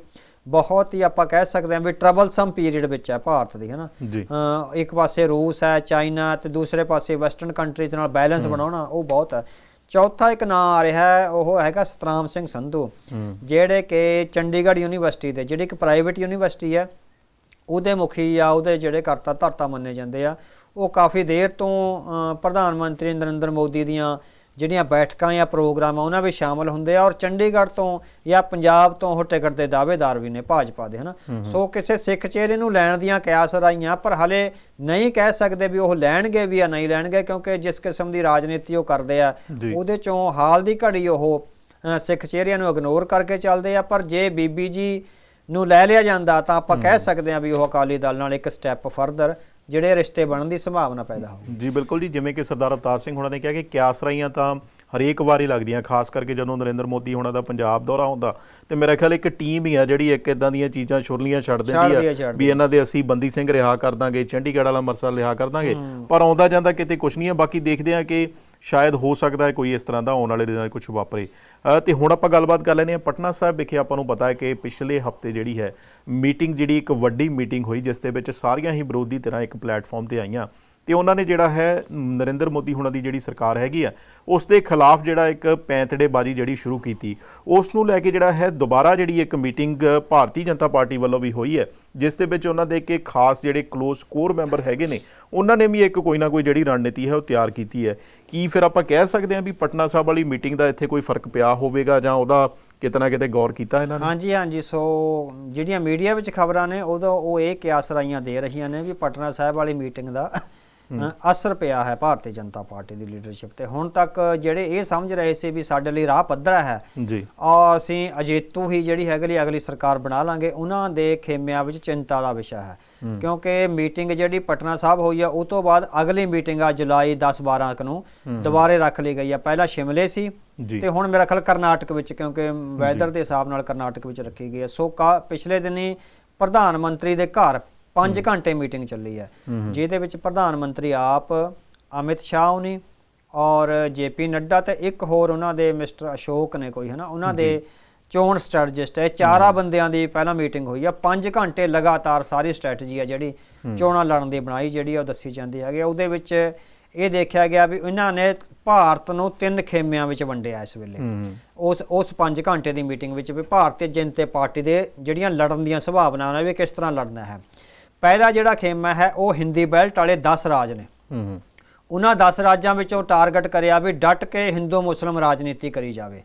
ਬਹੁਤ ਹੀ ਆਪਾਂ ਕਹਿ ਸਕਦੇ ਹਾਂ ਵੀ ਸਮ ਪੀਰੀਅਡ ਵਿੱਚ ਹੈ ਭਾਰਤ ਦੀ ਹਨਾ ਇੱਕ ਪਾਸੇ ਰੂਸ ਹੈ ਚਾਈਨਾ ਤੇ ਦੂਸਰੇ ਪਾਸੇ ਵੈਸਟਰਨ ਕੰਟਰੀਜ਼ ਨਾਲ ਬੈਲੈਂਸ ਬਣਾਉਣਾ ਉਹ ਬਹੁਤ ਹੈ ਚੌਥਾ ਇੱਕ ਨਾਮ ਆ ਰਿਹਾ ਹੈ ਉਹ ਹੈਗਾ ਸਤਰਾਮ ਸਿੰਘ ਸੰਧੂ ਜਿਹੜੇ ਕਿ ਚੰਡੀਗੜ੍ਹ ਯੂਨੀਵਰਸਿਟੀ ਦੇ ਜਿਹੜੀ ਇੱਕ ਪ੍ਰਾਈਵੇਟ ਯੂਨੀਵਰਸਿਟੀ ਹੈ ਉਹਦੇ ਮੁਖੀ ਆ ਉਹਦੇ ਜਿਹੜੇ ਕਰਤਾ ਧਰਤਾ ਮੰਨੇ ਜਾਂਦੇ ਆ ਉਹ ਕਾਫੀ ਦੇਰ ਤੋਂ ਪ੍ਰਧਾਨ ਮੰਤਰੀ ਨਰਿੰਦਰ ਮੋਦੀ ਦੀਆਂ ਜਿਹੜੀਆਂ ਬੈਠਕਾਂ ਜਾਂ ਪ੍ਰੋਗਰਾਮ ਆ ਉਹਨਾਂ ਵਿੱਚ ਸ਼ਾਮਲ ਹੁੰਦੇ ਆ ਔਰ ਚੰਡੀਗੜ੍ਹ ਤੋਂ ਜਾਂ ਪੰਜਾਬ ਤੋਂ ਉਹ ਟਿਕਟ ਦੇ ਦਾਅਵੇਦਾਰ ਵੀ ਨੇ ਭਾਜਪਾ ਦੇ ਹਨਾ ਸੋ ਕਿਸੇ ਸਿੱਖ ਚਿਹਰੇ ਨੂੰ ਲੈਣ ਦੀਆਂ ਕਿਆਸ ਰਾਈਆਂ ਪਰ ਹਲੇ ਨਹੀਂ ਕਹਿ ਸਕਦੇ ਵੀ ਉਹ ਲੈਣਗੇ ਵੀ ਜਾਂ ਨਹੀਂ ਲੈਣਗੇ ਕਿਉਂਕਿ ਜਿਸ ਕਿਸਮ ਦੀ ਰਾਜਨੀਤੀ ਉਹ ਕਰਦੇ ਆ ਉਹਦੇ ਚੋਂ ਹਾਲ ਦੀ ਘੜੀ ਉਹ ਸਿੱਖ ਚਿਹਰਿਆਂ ਨੂੰ ਇਗਨੋਰ ਕਰਕੇ ਚੱਲਦੇ ਆ ਪਰ ਜੇ ਬੀਬੀ ਜੀ ਨੂੰ ਲੈ ਲਿਆ ਜਾਂਦਾ ਤਾਂ ਆਪਾਂ ਕਹਿ ਸਕਦੇ ਆ ਵੀ ਉਹ ਅਕਾਲੀ ਦਲ ਨਾਲ ਇੱਕ ਸਟੈਪ ਫਰਦਰ ਜਿਹੜੇ ਰਿਸ਼ਤੇ ਬਣਨ ਦੀ ਸੰਭਾਵਨਾ ਪੈਦਾ ਹੋ ਜੀ ਬਿਲਕੁਲ ਜੀ ਜਿਵੇਂ ਕਿ ਸਰਦਾਰ ਅਵਤਾਰ ਸਿੰਘ ਹੁਣਾਂ ਨੇ ਕਿਹਾ ਕਿ ਕਿਆਸ ਰਾਈਆਂ ਤਾਂ ਹਰੇਕ ਵਾਰੀ ਲੱਗਦੀਆਂ ਖਾਸ ਕਰਕੇ ਜਦੋਂ ਨਰਿੰਦਰ ਮੋਦੀ ਹੁਣਾਂ ਦਾ ਪੰਜਾਬ ਦੌਰਾ ਹੁੰਦਾ ਤੇ ਮੇਰੇ ਖਿਆਲ ਇੱਕ ਟੀਮ ਹੀ ਆ ਜਿਹੜੀ ਇੱਕ ਇਦਾਂ ਦੀਆਂ ਚੀਜ਼ਾਂ ਛੁਰਲੀਆਂ ਛੱਡ ਦਿੰਦੀ ਆ ਵੀ ਇਹਨਾਂ ਦੇ ਅਸੀਂ ਬੰਦੀ ਸਿੰਘ ਰਿਹਾ ਕਰ ਦਾਂਗੇ ਚੰਡੀਗੜ੍ਹ ਵਾਲਾ ਮਰਸਾ ਰਿਹਾ ਕਰ ਦਾਂਗੇ ਪਰ ਆਉਂਦਾ ਜਾਂਦਾ ਕਿਤੇ ਕੁਝ ਨਹੀਂ ਆ ਬਾਕੀ ਦੇਖਦੇ ਆ ਕਿ ਸ਼ਾਇਦ ਹੋ ਸਕਦਾ ਹੈ ਕੋਈ ਇਸ ਤਰ੍ਹਾਂ ਦਾ ਆਉਣ ਵਾਲੇ ਦਿਨਾਂ ਕੁਝ ਵਾਪਰੇ ਤੇ ਹੁਣ ਆਪਾਂ ਗੱਲਬਾਤ ਕਰ ਲੈਨੇ ਆ ਪਟਨਾ ਸਾਹਿਬ ਵਿਖੇ ਆਪਾਂ ਨੂੰ ਪਤਾ ਹੈ ਕਿ ਪਿਛਲੇ ਹਫਤੇ ਜਿਹੜੀ ਹੈ ਮੀਟਿੰਗ ਜਿਹੜੀ ਇੱਕ ਵੱਡੀ ਮੀਟਿੰਗ ਹੋਈ ਜਿਸ ਦੇ ਵਿੱਚ ਸਾਰੀਆਂ ਹੀ ਵਿਰੋਧੀ ਧਿਰਾਂ ਇੱਕ ਪਲੇਟਫਾਰਮ ਤੇ ਆਈਆਂ ਤੇ ਉਹਨਾਂ ਨੇ ਜਿਹੜਾ ਹੈ ਨਰਿੰਦਰ ਮੋਦੀ ਹੁਣਾਂ ਦੀ ਜਿਹੜੀ ਸਰਕਾਰ ਹੈਗੀ ਆ ਉਸ ਦੇ ਖਿਲਾਫ ਜਿਹੜਾ ਇੱਕ ਪੈਂਤੜੇਬਾਜ਼ੀ ਜਿਹੜੀ ਸ਼ੁਰੂ ਕੀਤੀ ਉਸ ਨੂੰ ਲੈ ਕੇ ਜਿਹੜਾ ਹੈ ਦੁਬਾਰਾ ਜਿਹੜੀ ਇੱਕ ਮੀਟਿੰਗ ਭਾਰਤੀ ਜਨਤਾ ਪਾਰਟੀ ਵੱਲੋਂ ਵੀ ਹੋਈ ਹੈ ਜਿਸ ਦੇ ਵਿੱਚ ਉਹਨਾਂ ਦੇ ਕੇ ਖਾਸ ਜਿਹੜੇ ক্লোਜ਼ ਕੋਰ ਮੈਂਬਰ ਹੈਗੇ ਨੇ ਉਹਨਾਂ ਨੇ ਵੀ ਇੱਕ ਕੋਈ ਨਾ ਕੋਈ ਜਿਹੜੀ ਰਣਨੀਤੀ ਹੈ ਉਹ ਤਿਆਰ ਕੀਤੀ ਹੈ ਕੀ ਫਿਰ ਆਪਾਂ ਕਹਿ ਸਕਦੇ ਹਾਂ ਵੀ ਪਟਨਾ ਸਾਹਿਬ ਵਾਲੀ ਮੀਟਿੰਗ ਦਾ ਇੱਥੇ ਕੋਈ ਫਰਕ ਪਿਆ ਹੋਵੇਗਾ ਜਾਂ ਉਹਦਾ ਕਿਤਨਾ ਕਿਤੇ ਗੌਰ ਕੀਤਾ ਇਹਨਾਂ ਨੇ ਹਾਂਜੀ ਹਾਂਜੀ ਸੋ ਜਿਹੜੀਆਂ ਮੀਡੀਆ ਵਿੱਚ ਖਬਰਾਂ ਨੇ ਉਹਦਾ ਉਹ ਇਹ ਕਿਆਸ ਰਾਈਆਂ ਦੇ ਰਹੀਆਂ ਨੇ ਵੀ ਪਟਨਾ ਸਾਹਿਬ ਵਾਲੀ ਮੀਟਿੰਗ ਦਾ ਅਸਰ ਪਿਆ ਹੈ ਭਾਰਤੀ ਜਨਤਾ ਪਾਰਟੀ ਦੀ ਲੀਡਰਸ਼ਿਪ ਤੇ ਹੁਣ ਤੱਕ ਜਿਹੜੇ ਇਹ ਸਮਝ ਰਹੇ ਸੀ ਵੀ ਸਾਡੇ ਲਈ ਰਾਹ ਪੱਧਰਾ ਹੈ ਜੀ ਔਰ ਅਸੀਂ ਅਜੇਤੂ ਹੀ ਜਿਹੜੀ ਹੈਗੀ ਲਈ ਅਗਲੀ ਸਰਕਾਰ ਬਣਾ ਲਾਂਗੇ ਉਹਨਾਂ ਦੇ ਖੇਮਿਆਂ ਵਿੱਚ ਚਿੰਤਾ ਦਾ ਵਿਸ਼ਾ ਹੈ ਕਿਉਂਕਿ ਮੀਟਿੰਗ ਜਿਹੜੀ ਪਟਨਾ ਸਾਹਿਬ ਹੋਈ ਆ ਉਸ ਤੋਂ ਬਾਅਦ ਅਗਲੀ ਮੀਟਿੰਗ ਆ ਜੁਲਾਈ 10 12 ਨੂੰ ਦੁਬਾਰੇ ਰੱਖ ਲਈ ਗਈ ਆ ਪਹਿਲਾਂ ਸ਼ਿਮਲੇ ਸੀ ਤੇ ਹੁਣ ਮੇਰਾ ਖਿਆਲ ਕਰਨਾਟਕ ਵਿੱਚ ਕਿਉਂਕਿ ਵੈਦਰ ਦੇ ਹਿਸਾਬ ਨਾਲ ਕਰਨਾਟਕ ਵਿੱਚ ਰੱਖੀ ਗਈ ਆ ਸੋ ਪਿਛਲੇ ਦਿਨੀ ਪ੍ਰਧਾਨ ਮੰਤਰੀ ਦੇ ਘਰ 5 ਘੰਟੇ ਮੀਟਿੰਗ ਚੱਲੀ ਹੈ ਜਿਹਦੇ ਵਿੱਚ ਪ੍ਰਧਾਨ ਮੰਤਰੀ ਆਪ ਅਮਿਤ ਸ਼ਾਹ ਉਹਨੇ ਔਰ ਜੇਪੀ ਨੱਡਾ ਤੇ ਇੱਕ ਹੋਰ ਉਹਨਾਂ ਦੇ ਮਿਸਟਰ ਅਸ਼ੋਕ ਨੇ ਕੋਈ ਹਨਾ ਉਹਨਾਂ ਦੇ ਚੋਣ ਸਟ੍ਰੈਟਜਿਸਟ ਹੈ ਚਾਰਾ ਬੰਦਿਆਂ ਦੀ ਪਹਿਲਾਂ ਮੀਟਿੰਗ ਹੋਈ ਆ 5 ਘੰਟੇ ਲਗਾਤਾਰ ਸਾਰੀ ਸਟ੍ਰੈਟਜੀ ਆ ਜਿਹੜੀ ਚੋਣਾਂ ਲੜਨ ਦੀ ਬਣਾਈ ਜਿਹੜੀ ਉਹ ਦੱਸੀ ਜਾਂਦੀ ਹੈਗੇ ਉਹਦੇ ਵਿੱਚ ਇਹ ਦੇਖਿਆ ਗਿਆ ਵੀ ਇਹਨਾਂ ਨੇ ਭਾਰਤ ਨੂੰ ਤਿੰਨ ਖੇਮਿਆਂ ਵਿੱਚ ਵੰਡਿਆ ਇਸ ਵੇਲੇ ਉਸ ਉਸ 5 ਘੰਟੇ ਦੀ ਮੀਟਿੰਗ ਵਿੱਚ ਵੀ ਭਾਰਤੀ ਜਨਤਾ ਪਾਰਟੀ ਦੇ ਜਿਹੜੀਆਂ ਲੜਨ ਦੀਆਂ ਸੰਭਾਵਨਾਵਾਂ ਨੇ ਵੀ ਕਿਸ ਤਰ੍ਹਾਂ ਲੜਨਾ ਹੈ ਪਹਿਲਾ ਜਿਹੜਾ ਖੇਮਾ ਹੈ ਉਹ ਹਿੰਦੀ ਬੈਲਟ ਵਾਲੇ 10 ਰਾਜ ਨੇ ਹੂੰ ਹੂੰ ਉਹਨਾਂ 10 ਰਾਜਾਂ ਵਿੱਚੋਂ ਟਾਰਗੇਟ ਕਰਿਆ ਵੀ ਡਟ ਕੇ ਹਿੰਦੂ ਮੁਸਲਮ ਰਾਜਨੀਤੀ ਕਰੀ ਜਾਵੇ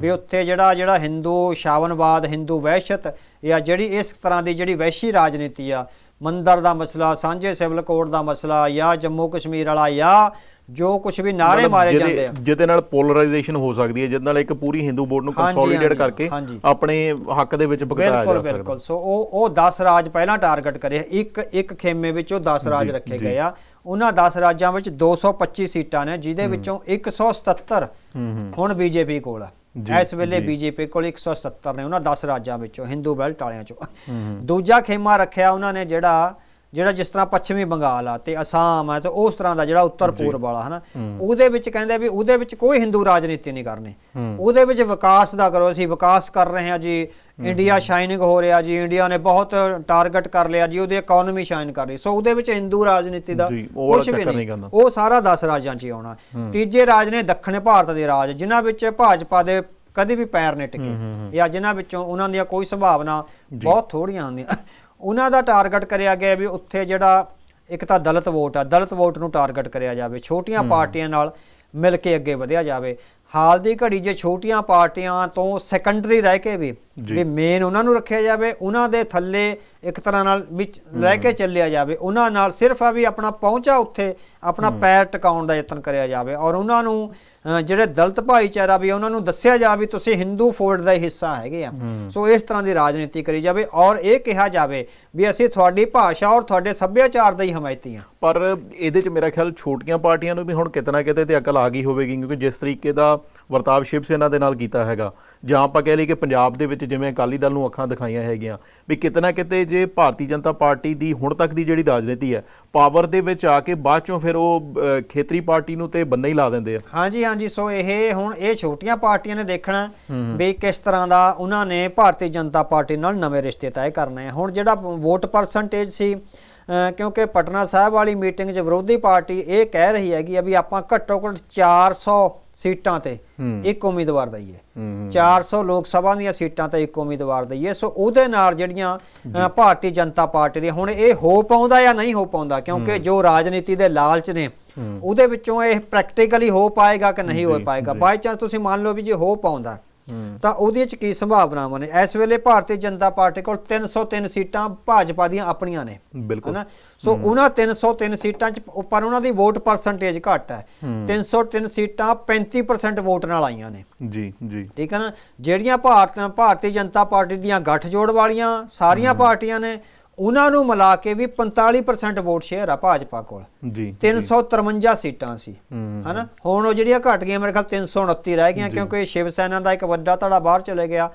ਵੀ ਉੱਥੇ ਜਿਹੜਾ ਜਿਹੜਾ ਹਿੰਦੂ ਸ਼ਾਵਨਵਾਦ ਹਿੰਦੂ ਵਹਿਸ਼ਤ ਜਾਂ ਜਿਹੜੀ ਇਸ ਤਰ੍ਹਾਂ ਦੀ ਜਿਹੜੀ ਵੈਸ਼ੀ ਰਾਜਨੀਤੀ ਆ ਮੰਦਰ ਦਾ ਮਸਲਾ ਸਾਂਝੇ ਸਿਵਲ ਕੋਡ ਦਾ ਮਸਲਾ ਜਾਂ ਜੰਮੂ ਕਸ਼ਮੀਰ ਵਾਲਾ ਜਾਂ ਜੋ ਕੁਝ ਵੀ ਨਾਰੇ ਮਾਰੇ ਜਾਂਦੇ ਆ ਜਿਹਦੇ ਨਾਲ ਪੋਲਰਾਈਜੇਸ਼ਨ ਹੋ ਸਕਦੀ ਹੈ ਜਿਹਦੇ ਨਾਲ ਇੱਕ ਪੂਰੀ ਹਿੰਦੂ ਬੋਰਡ ਨੂੰ ਕੰਸੋਲੀਡੇਟ ਕਰਕੇ ਆਪਣੇ ਹੱਕ ਦੇ ਵਿੱਚ ਬਗਤਾਇਆ ਜਾ ਸਕਦਾ ਬਿਲਕੁਲ ਬਿਲਕੁਲ ਸੋ ਉਹ ਉਹ 10 ਰਾਜ ਪਹਿਲਾਂ ਟਾਰਗੇਟ ਕਰੇ ਇੱਕ ਇੱਕ ਖੇਮੇ ਵਿੱਚ ਉਹ 10 ਰਾਜ ਰੱਖੇ ਗਏ ਆ ਉਹਨਾਂ 10 ਰਾਜਾਂ ਵਿੱਚ 225 ਸੀਟਾਂ ਨੇ ਜਿਹਦੇ ਵਿੱਚੋਂ 177 ਹੁਣ ਬੀਜੇਪੀ ਕੋਲ ਆ ਇਸ ਵੇਲੇ ਬੀਜੇਪੀ ਕੋਲ 177 ਨੇ ਉਹਨਾਂ 10 ਰਾਜਾਂ ਵਿੱਚੋਂ ਹਿੰਦੂ ਬੈਲਟ ਵਾਲਿਆਂ ਚੋਂ ਦੂਜਾ ਖੇਮਾ ਰੱਖਿਆ ਉਹਨਾਂ ਨੇ ਜਿਹੜਾ ਜਿਹੜਾ ਜਿਸ ਤਰ੍ਹਾਂ ਪੱਛਮੀ ਬੰਗਾਲ ਆ ਤੇ ਅਸਾਮ ਆ ਤੇ ਉਸ ਤਰ੍ਹਾਂ ਦਾ ਜਿਹੜਾ ਉੱਤਰ ਪੂਰਬ ਵਾਲਾ ਹਨਾ ਉਹਦੇ ਵਿੱਚ ਕਹਿੰਦੇ ਵੀ ਉਹਦੇ ਵਿੱਚ ਕੋਈ ਹਿੰਦੂ ਰਾਜਨੀਤੀ ਨਹੀਂ ਕਰਨੀ ਉਹਦੇ ਵਿੱਚ ਵਿਕਾਸ ਦਾ ਕਰੋ ਅਸੀਂ ਵਿਕਾਸ ਕਰ ਰਹੇ ਹਾਂ ਜੀ ਇੰਡੀਆ ਸ਼ਾਈਨਿੰਗ ਹੋ ਰਿਹਾ ਜੀ ਇੰਡੀਆ ਨੇ ਬਹੁਤ ਟਾਰਗੇਟ ਕਰ ਲਿਆ ਜੀ ਉਹਦੀ ਇਕਨੋਮੀ ਸ਼ਾਈਨ ਕਰ ਰਹੀ ਸੋ ਉਹਦੇ ਵਿੱਚ ਹਿੰਦੂ ਰਾਜਨੀਤੀ ਦਾ ਕੁਝ ਵੀ ਨਹੀਂ ਉਹ ਸਾਰਾ 10 ਰਾਜਾਂ 'ਚ ਹੀ ਆਉਣਾ ਤੀਜੇ ਰਾਜ ਨੇ ਦੱਖਣ ਭਾਰਤ ਦੇ ਰਾਜ ਜਿਨ੍ਹਾਂ ਵਿੱਚ ਭਾਜਪਾ ਦੇ ਕਦੇ ਵੀ ਪੈਰ ਨਹੀਂ ਟਿਕੇ ਜਾਂ ਜਿਨ੍ਹਾਂ ਵਿੱਚੋਂ ਉਹਨਾਂ ਦੀਆਂ ਕੋਈ ਸੰਭਾਵਨਾ ਬਹੁਤ ਥੋੜੀਆਂ ਹੁੰਦੀਆਂ ਉਹਨਾਂ ਦਾ ਟਾਰਗੇਟ ਕਰਿਆ ਗਿਆ ਵੀ ਉੱਥੇ ਜਿਹੜਾ ਇੱਕ ਤਾਂ ਦਲਿਤ ਵੋਟ ਆ ਦਲਿਤ ਵੋਟ ਨੂੰ ਟਾਰਗੇਟ ਕਰਿਆ ਜਾਵੇ ਛੋਟੀਆਂ ਪਾਰਟੀਆਂ ਨਾਲ ਮਿਲ ਕੇ ਅੱਗੇ ਵਧਿਆ ਜਾਵੇ ਹਾਲ ਦੀ ਘੜੀ ਜੇ ਛੋਟੀਆਂ ਪਾਰਟੀਆਂ ਤੋਂ ਸੈਕੰਡਰੀ ਰਹਿ ਕੇ ਵੀ ਵੀ ਮੇਨ ਉਹਨਾਂ ਨੂੰ ਰੱਖਿਆ ਜਾਵੇ ਉਹਨਾਂ ਦੇ ਥੱਲੇ ਇੱਕ ਤਰ੍ਹਾਂ ਨਾਲ ਵਿੱਚ ਰਹਿ ਕੇ ਚੱਲਿਆ ਜਾਵੇ ਉਹਨਾਂ ਨਾਲ ਸਿਰਫ ਆ ਵੀ ਆਪਣਾ ਪਹੁੰਚਾ ਉੱਥੇ ਆਪਣਾ ਪੈਰ ਟਿਕਾਉਣ ਦਾ ਯਤਨ ਕਰਿਆ ਜਾਵੇ ਔਰ ਉਹਨਾਂ ਨੂੰ ਜਿਹੜੇ ਦਲਤ ਭਾਈਚਾਰਾ ਵੀ ਉਹਨਾਂ ਨੂੰ ਦੱਸਿਆ ਜਾ ਵੀ ਤੁਸੀਂ ਹਿੰਦੂ ਫੋਰਡ ਦਾ ਹਿੱਸਾ ਹੈਗੇ ਆ ਸੋ ਇਸ ਤਰ੍ਹਾਂ ਦੀ ਰਾਜਨੀਤੀ ਕਰੀ ਜਾਵੇ ਔਰ ਇਹ ਕਿਹਾ ਜਾਵੇ ਵੀ ਅਸੀਂ ਤੁਹਾਡੀ ਭਾਸ਼ਾ ਔਰ ਤੁਹਾਡੇ ਸੱਭਿਆਚਾਰ ਦਾ ਹੀ ਹਮਾਇਤੀ ਆ ਪਰ ਇਹਦੇ 'ਚ ਮੇਰਾ ਖਿਆਲ ਛੋਟੀਆਂ ਪਾਰਟੀਆਂ ਨੂੰ ਵੀ ਹੁਣ ਕਿਤਨਾ ਕਿਤੇ ਤੇ ਅਕਲ ਆ ਗਈ ਹੋਵੇਗੀ ਕਿਉਂਕਿ ਜਿਸ ਤਰੀਕੇ ਦਾ ਵਰਤਾਵ ਸ਼ਿਵ ਸੈਨਾ ਦੇ ਨਾਲ ਕੀਤਾ ਹੈਗਾ ਜਾਂ ਆਪਾਂ ਕਹਿ ਲਈ ਕਿ ਪੰਜਾਬ ਦੇ ਵਿੱਚ ਜਿਵੇਂ ਅਕਾਲੀ ਦਲ ਨੂੰ ਅੱਖਾਂ ਦਿਖਾਈਆਂ ਹੈਗੀਆਂ ਵੀ ਕਿਤਨਾ ਕਿਤੇ ਜੇ ਭਾਰਤੀ ਜਨਤਾ ਪਾਰਟੀ ਦੀ ਹੁਣ ਤੱਕ ਦੀ ਜਿਹੜੀ ਰਾਜਨੀਤੀ ਹੈ ਪਾਵਰ ਦੇ ਵਿੱਚ ਆ ਕੇ ਬਾਅਦ ਚੋਂ ਫਿਰ ਉਹ ਖੇਤਰੀ ਪਾਰਟੀ ਨੂੰ ਤੇ ਬੰਨੇ ਹੀ ਲਾ ਦਿੰਦੇ ਆ ਹਾਂਜੀ ਹਾਂ ਜੀ ਸੋ ਇਹ ਹੁਣ ਇਹ ਛੋਟੀਆਂ ਪਾਰਟੀਆਂ ਨੇ ਦੇਖਣਾ ਵੀ ਕਿਸ ਤਰ੍ਹਾਂ ਦਾ ਉਹਨਾਂ ਨੇ ਭਾਰਤੀ ਜਨਤਾ ਪਾਰਟੀ ਨਾਲ ਨਵੇਂ ਰਿਸ਼ਤੇ ਤੈਅ ਕਰਨੇ ਆ ਹੁਣ ਜਿਹੜਾ ਵੋਟ ਪਰਸੈਂਟੇਜ ਸੀ ਕਿਉਂਕਿ ਪਟਨਾ ਸਾਹਿਬ ਵਾਲੀ ਮੀਟਿੰਗ 'ਚ ਵਿਰੋਧੀ ਪਾਰਟੀ ਇਹ ਕਹਿ ਰਹੀ ਹੈਗੀ ਆ ਵੀ ਆਪਾਂ ਘੱਟੋ ਘੱਟ 400 ਸੀਟਾਂ ਤੇ ਇੱਕ ਉਮੀਦਵਾਰ ਦਈਏ 400 ਲੋਕ ਸਭਾ ਦੀਆਂ ਸੀਟਾਂ ਤੇ ਇੱਕ ਉਮੀਦਵਾਰ ਦਈਏ ਸੋ ਉਹਦੇ ਨਾਲ ਜਿਹੜੀਆਂ ਭਾਰਤੀ ਜਨਤਾ ਪਾਰਟੀ ਦੀ ਹੁਣ ਇਹ ਹੋ ਪਾਉਂਦਾ ਜਾਂ ਨਹੀਂ ਹੋ ਪਾਉਂਦਾ ਕਿਉਂਕਿ ਜੋ ਰਾਜਨੀਤੀ ਦੇ ਲਾਲਚ ਨੇ ਉਹਦੇ ਵਿੱਚੋਂ ਇਹ ਪ੍ਰੈਕਟੀਕਲੀ ਹੋ ਪਾਏਗਾ ਕਿ ਨਹੀਂ ਹੋ ਪਾਏਗਾ ਬਾਈ ਚਾਂਸ ਤੁਸੀਂ ਮੰਨ ਲਓ ਵੀ ਜੇ ਹੋ ਪਾਉਂਦਾ ਤਾਂ ਉਹਦੇ ਵਿੱਚ ਕੀ ਸੰਭਾਵਨਾਵਾਂ ਨੇ ਇਸ ਵੇਲੇ ਭਾਰਤੀ ਜਨਤਾ ਪਾਰਟੀ ਕੋਲ 303 ਸੀਟਾਂ ਭਾਜਪਾ ਦੀਆਂ ਆਪਣੀਆਂ ਨੇ ਬਿਲਕੁਲ ਸੋ ਉਹਨਾਂ 303 ਸੀਟਾਂ ਚ ਉੱਪਰ ਉਹਨਾਂ ਦੀ ਵੋਟ ਪਰਸੈਂਟੇਜ ਘੱਟ ਹੈ 303 ਸੀਟਾਂ 35% ਵੋਟ ਨਾਲ ਆਈਆਂ ਨੇ ਜੀ ਜੀ ਠੀਕ ਹੈ ਨਾ ਜਿਹੜੀਆਂ ਭਾਰਤ ਭਾਰਤੀ ਜਨਤਾ ਪਾਰਟੀ ਦੀਆਂ ਗੱਠ ਜੋੜ ਵਾਲੀਆਂ ਸਾਰੀਆਂ ਪਾਰਟੀਆਂ ਨੇ ਉਹਨਾਂ ਨੂੰ ਮਿਲਾ ਕੇ ਵੀ 45% ਵੋਟ ਸ਼ੇਅਰ ਆ ਭਾਜਪਾ ਕੋਲ ਜੀ 353 ਸੀਟਾਂ ਸੀ ਹਨਾ ਹੁਣ ਉਹ ਜਿਹੜੀਆਂ ਘਟ ਗਈਆਂ ਮੇਰੇ ਖਿਆਲ 329 ਰਹਿ ਗਈਆਂ ਕਿਉਂਕਿ ਸ਼ਿਵ ਸੈਨਾ ਦਾ ਇੱਕ ਵੱਡਾ ਧੜਾ ਬਾਹਰ ਚਲੇ ਗਿਆ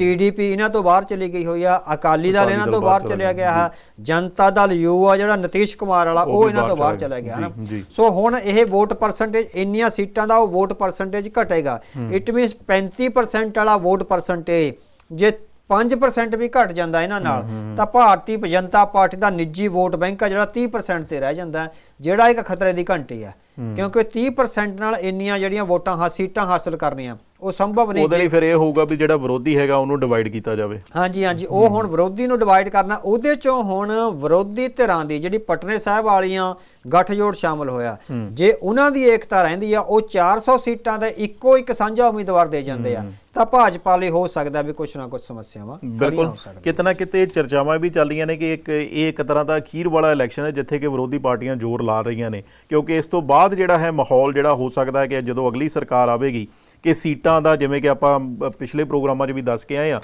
ਟੀਡੀਪੀ ਇਹਨਾਂ ਤੋਂ ਬਾਹਰ ਚਲੀ ਗਈ ਹੋਈ ਆ ਅਕਾਲੀ ਦਲ ਇਹਨਾਂ ਤੋਂ ਬਾਹਰ ਚਲਿਆ ਗਿਆ ਹੈ ਜਨਤਾ ਦਲ ਯੂ ਆ ਜਿਹੜਾ ਨਤੀਸ਼ ਕੁਮਾਰ ਵਾਲਾ ਉਹ ਇਹਨਾਂ ਤੋਂ ਬਾਹਰ ਚਲਾ ਗਿਆ ਹਨਾ ਸੋ ਹੁਣ ਇਹ ਵੋਟ ਪਰਸੈਂਟੇਜ ਇੰਨੀਆਂ ਸੀਟਾਂ ਦਾ ਉਹ ਵੋਟ ਪਰਸੈਂਟੇਜ ਘਟੇਗਾ ਇਟ ਮੀਨਸ 35% ਵਾਲਾ ਵੋਟ ਪਰਸੈਂਟੇਜ ਜੇ 5% ਵੀ ਘਟ ਜਾਂਦਾ ਇਹਨਾਂ ਨਾਲ ਤਾਂ ਭਾਰਤੀ ਜਨਤਾ ਪਾਰਟੀ ਦਾ ਨਿੱਜੀ ਵੋਟ ਬੈਂਕ ਆ ਜਿਹੜਾ 30% ਤੇ ਰਹਿ ਜਾਂਦਾ ਜਿਹੜਾ ਇੱਕ ਖਤਰੇ ਦੀ ਘੰਟੀ ਆ ਕਿਉਂਕਿ 30% ਨਾਲ ਇੰਨੀਆਂ ਜਿਹੜੀਆਂ ਵੋਟਾਂ ਹਾਸੀਟਾਂ ਹਾਸਲ ਕਰਨੀਆਂ ਉਹ ਸੰਭਵ ਨਹੀਂ ਉਹਦੇ ਲਈ ਫਿਰ ਇਹ ਹੋਊਗਾ ਵੀ ਜਿਹੜਾ ਵਿਰੋਧੀ ਹੈਗਾ ਉਹਨੂੰ ਡਿਵਾਈਡ ਕੀਤਾ ਜਾਵੇ ਹਾਂਜੀ ਹਾਂਜੀ ਉਹ ਹੁਣ ਵਿਰੋਧੀ ਨੂੰ ਡਿਵਾਈਡ ਕਰਨਾ ਉਹਦੇ ਚੋਂ ਹੁਣ ਵਿਰੋਧੀ ਧਿਰਾਂ ਦੀ ਜਿਹੜੀ ਪਟਨੇ ਸਾਹਿਬ ਵਾਲੀਆਂ ਗੱਠਜੋੜ ਸ਼ਾਮਲ ਹੋਇਆ ਜੇ ਉਹਨਾਂ ਦੀ ਏਕਤਾ ਰਹਿੰਦੀ ਆ ਉਹ 400 ਸੀਟਾਂ ਦਾ ਇੱਕੋ ਇੱਕ ਸਾਂਝਾ ਉਮੀਦਵਾਰ ਦੇ ਜਾਂਦੇ ਆ ਤਾਂ ਭਾਜਪਾ ਲਈ ਹੋ ਸਕਦਾ ਵੀ ਕੁਝ ਨਾ ਕੁਝ ਸਮੱਸਿਆਵਾਂ ਬਿਲਕੁਲ ਕਿਤਨਾ ਕਿਤੇ ਚਰਚਾਵਾਂ ਵੀ ਚੱਲ ਰਹੀਆਂ ਨੇ ਕਿ ਇੱਕ ਇਹ ਇੱਕ ਤਰ੍ਹਾਂ ਦਾ ਅਖੀਰ ਵਾਲਾ ਇਲੈਕਸ਼ਨ ਹੈ ਜਿੱਥੇ ਕਿ ਵਿਰੋਧੀ ਪਾਰਟੀਆਂ ਜ਼ੋਰ ਲਾ ਰਹੀਆਂ ਨੇ ਕਿਉਂਕਿ ਇਸ ਤੋਂ ਬਾਅਦ ਜਿਹੜਾ ਹੈ ਮਾਹੌਲ ਜਿਹੜਾ ਹੋ ਸਕਦਾ ਹੈ ਕਿ ਜਦੋਂ ਅਗਲੀ ਸਰਕਾਰ ਆਵੇਗੀ ਕਿ ਸੀਟਾਂ ਦਾ ਜਿਵੇਂ ਕਿ ਆਪਾਂ ਪਿਛਲੇ ਪ੍ਰੋਗਰਾਮਾਂ 'ਚ ਵੀ ਦੱਸ ਕੇ ਆਏ ਆ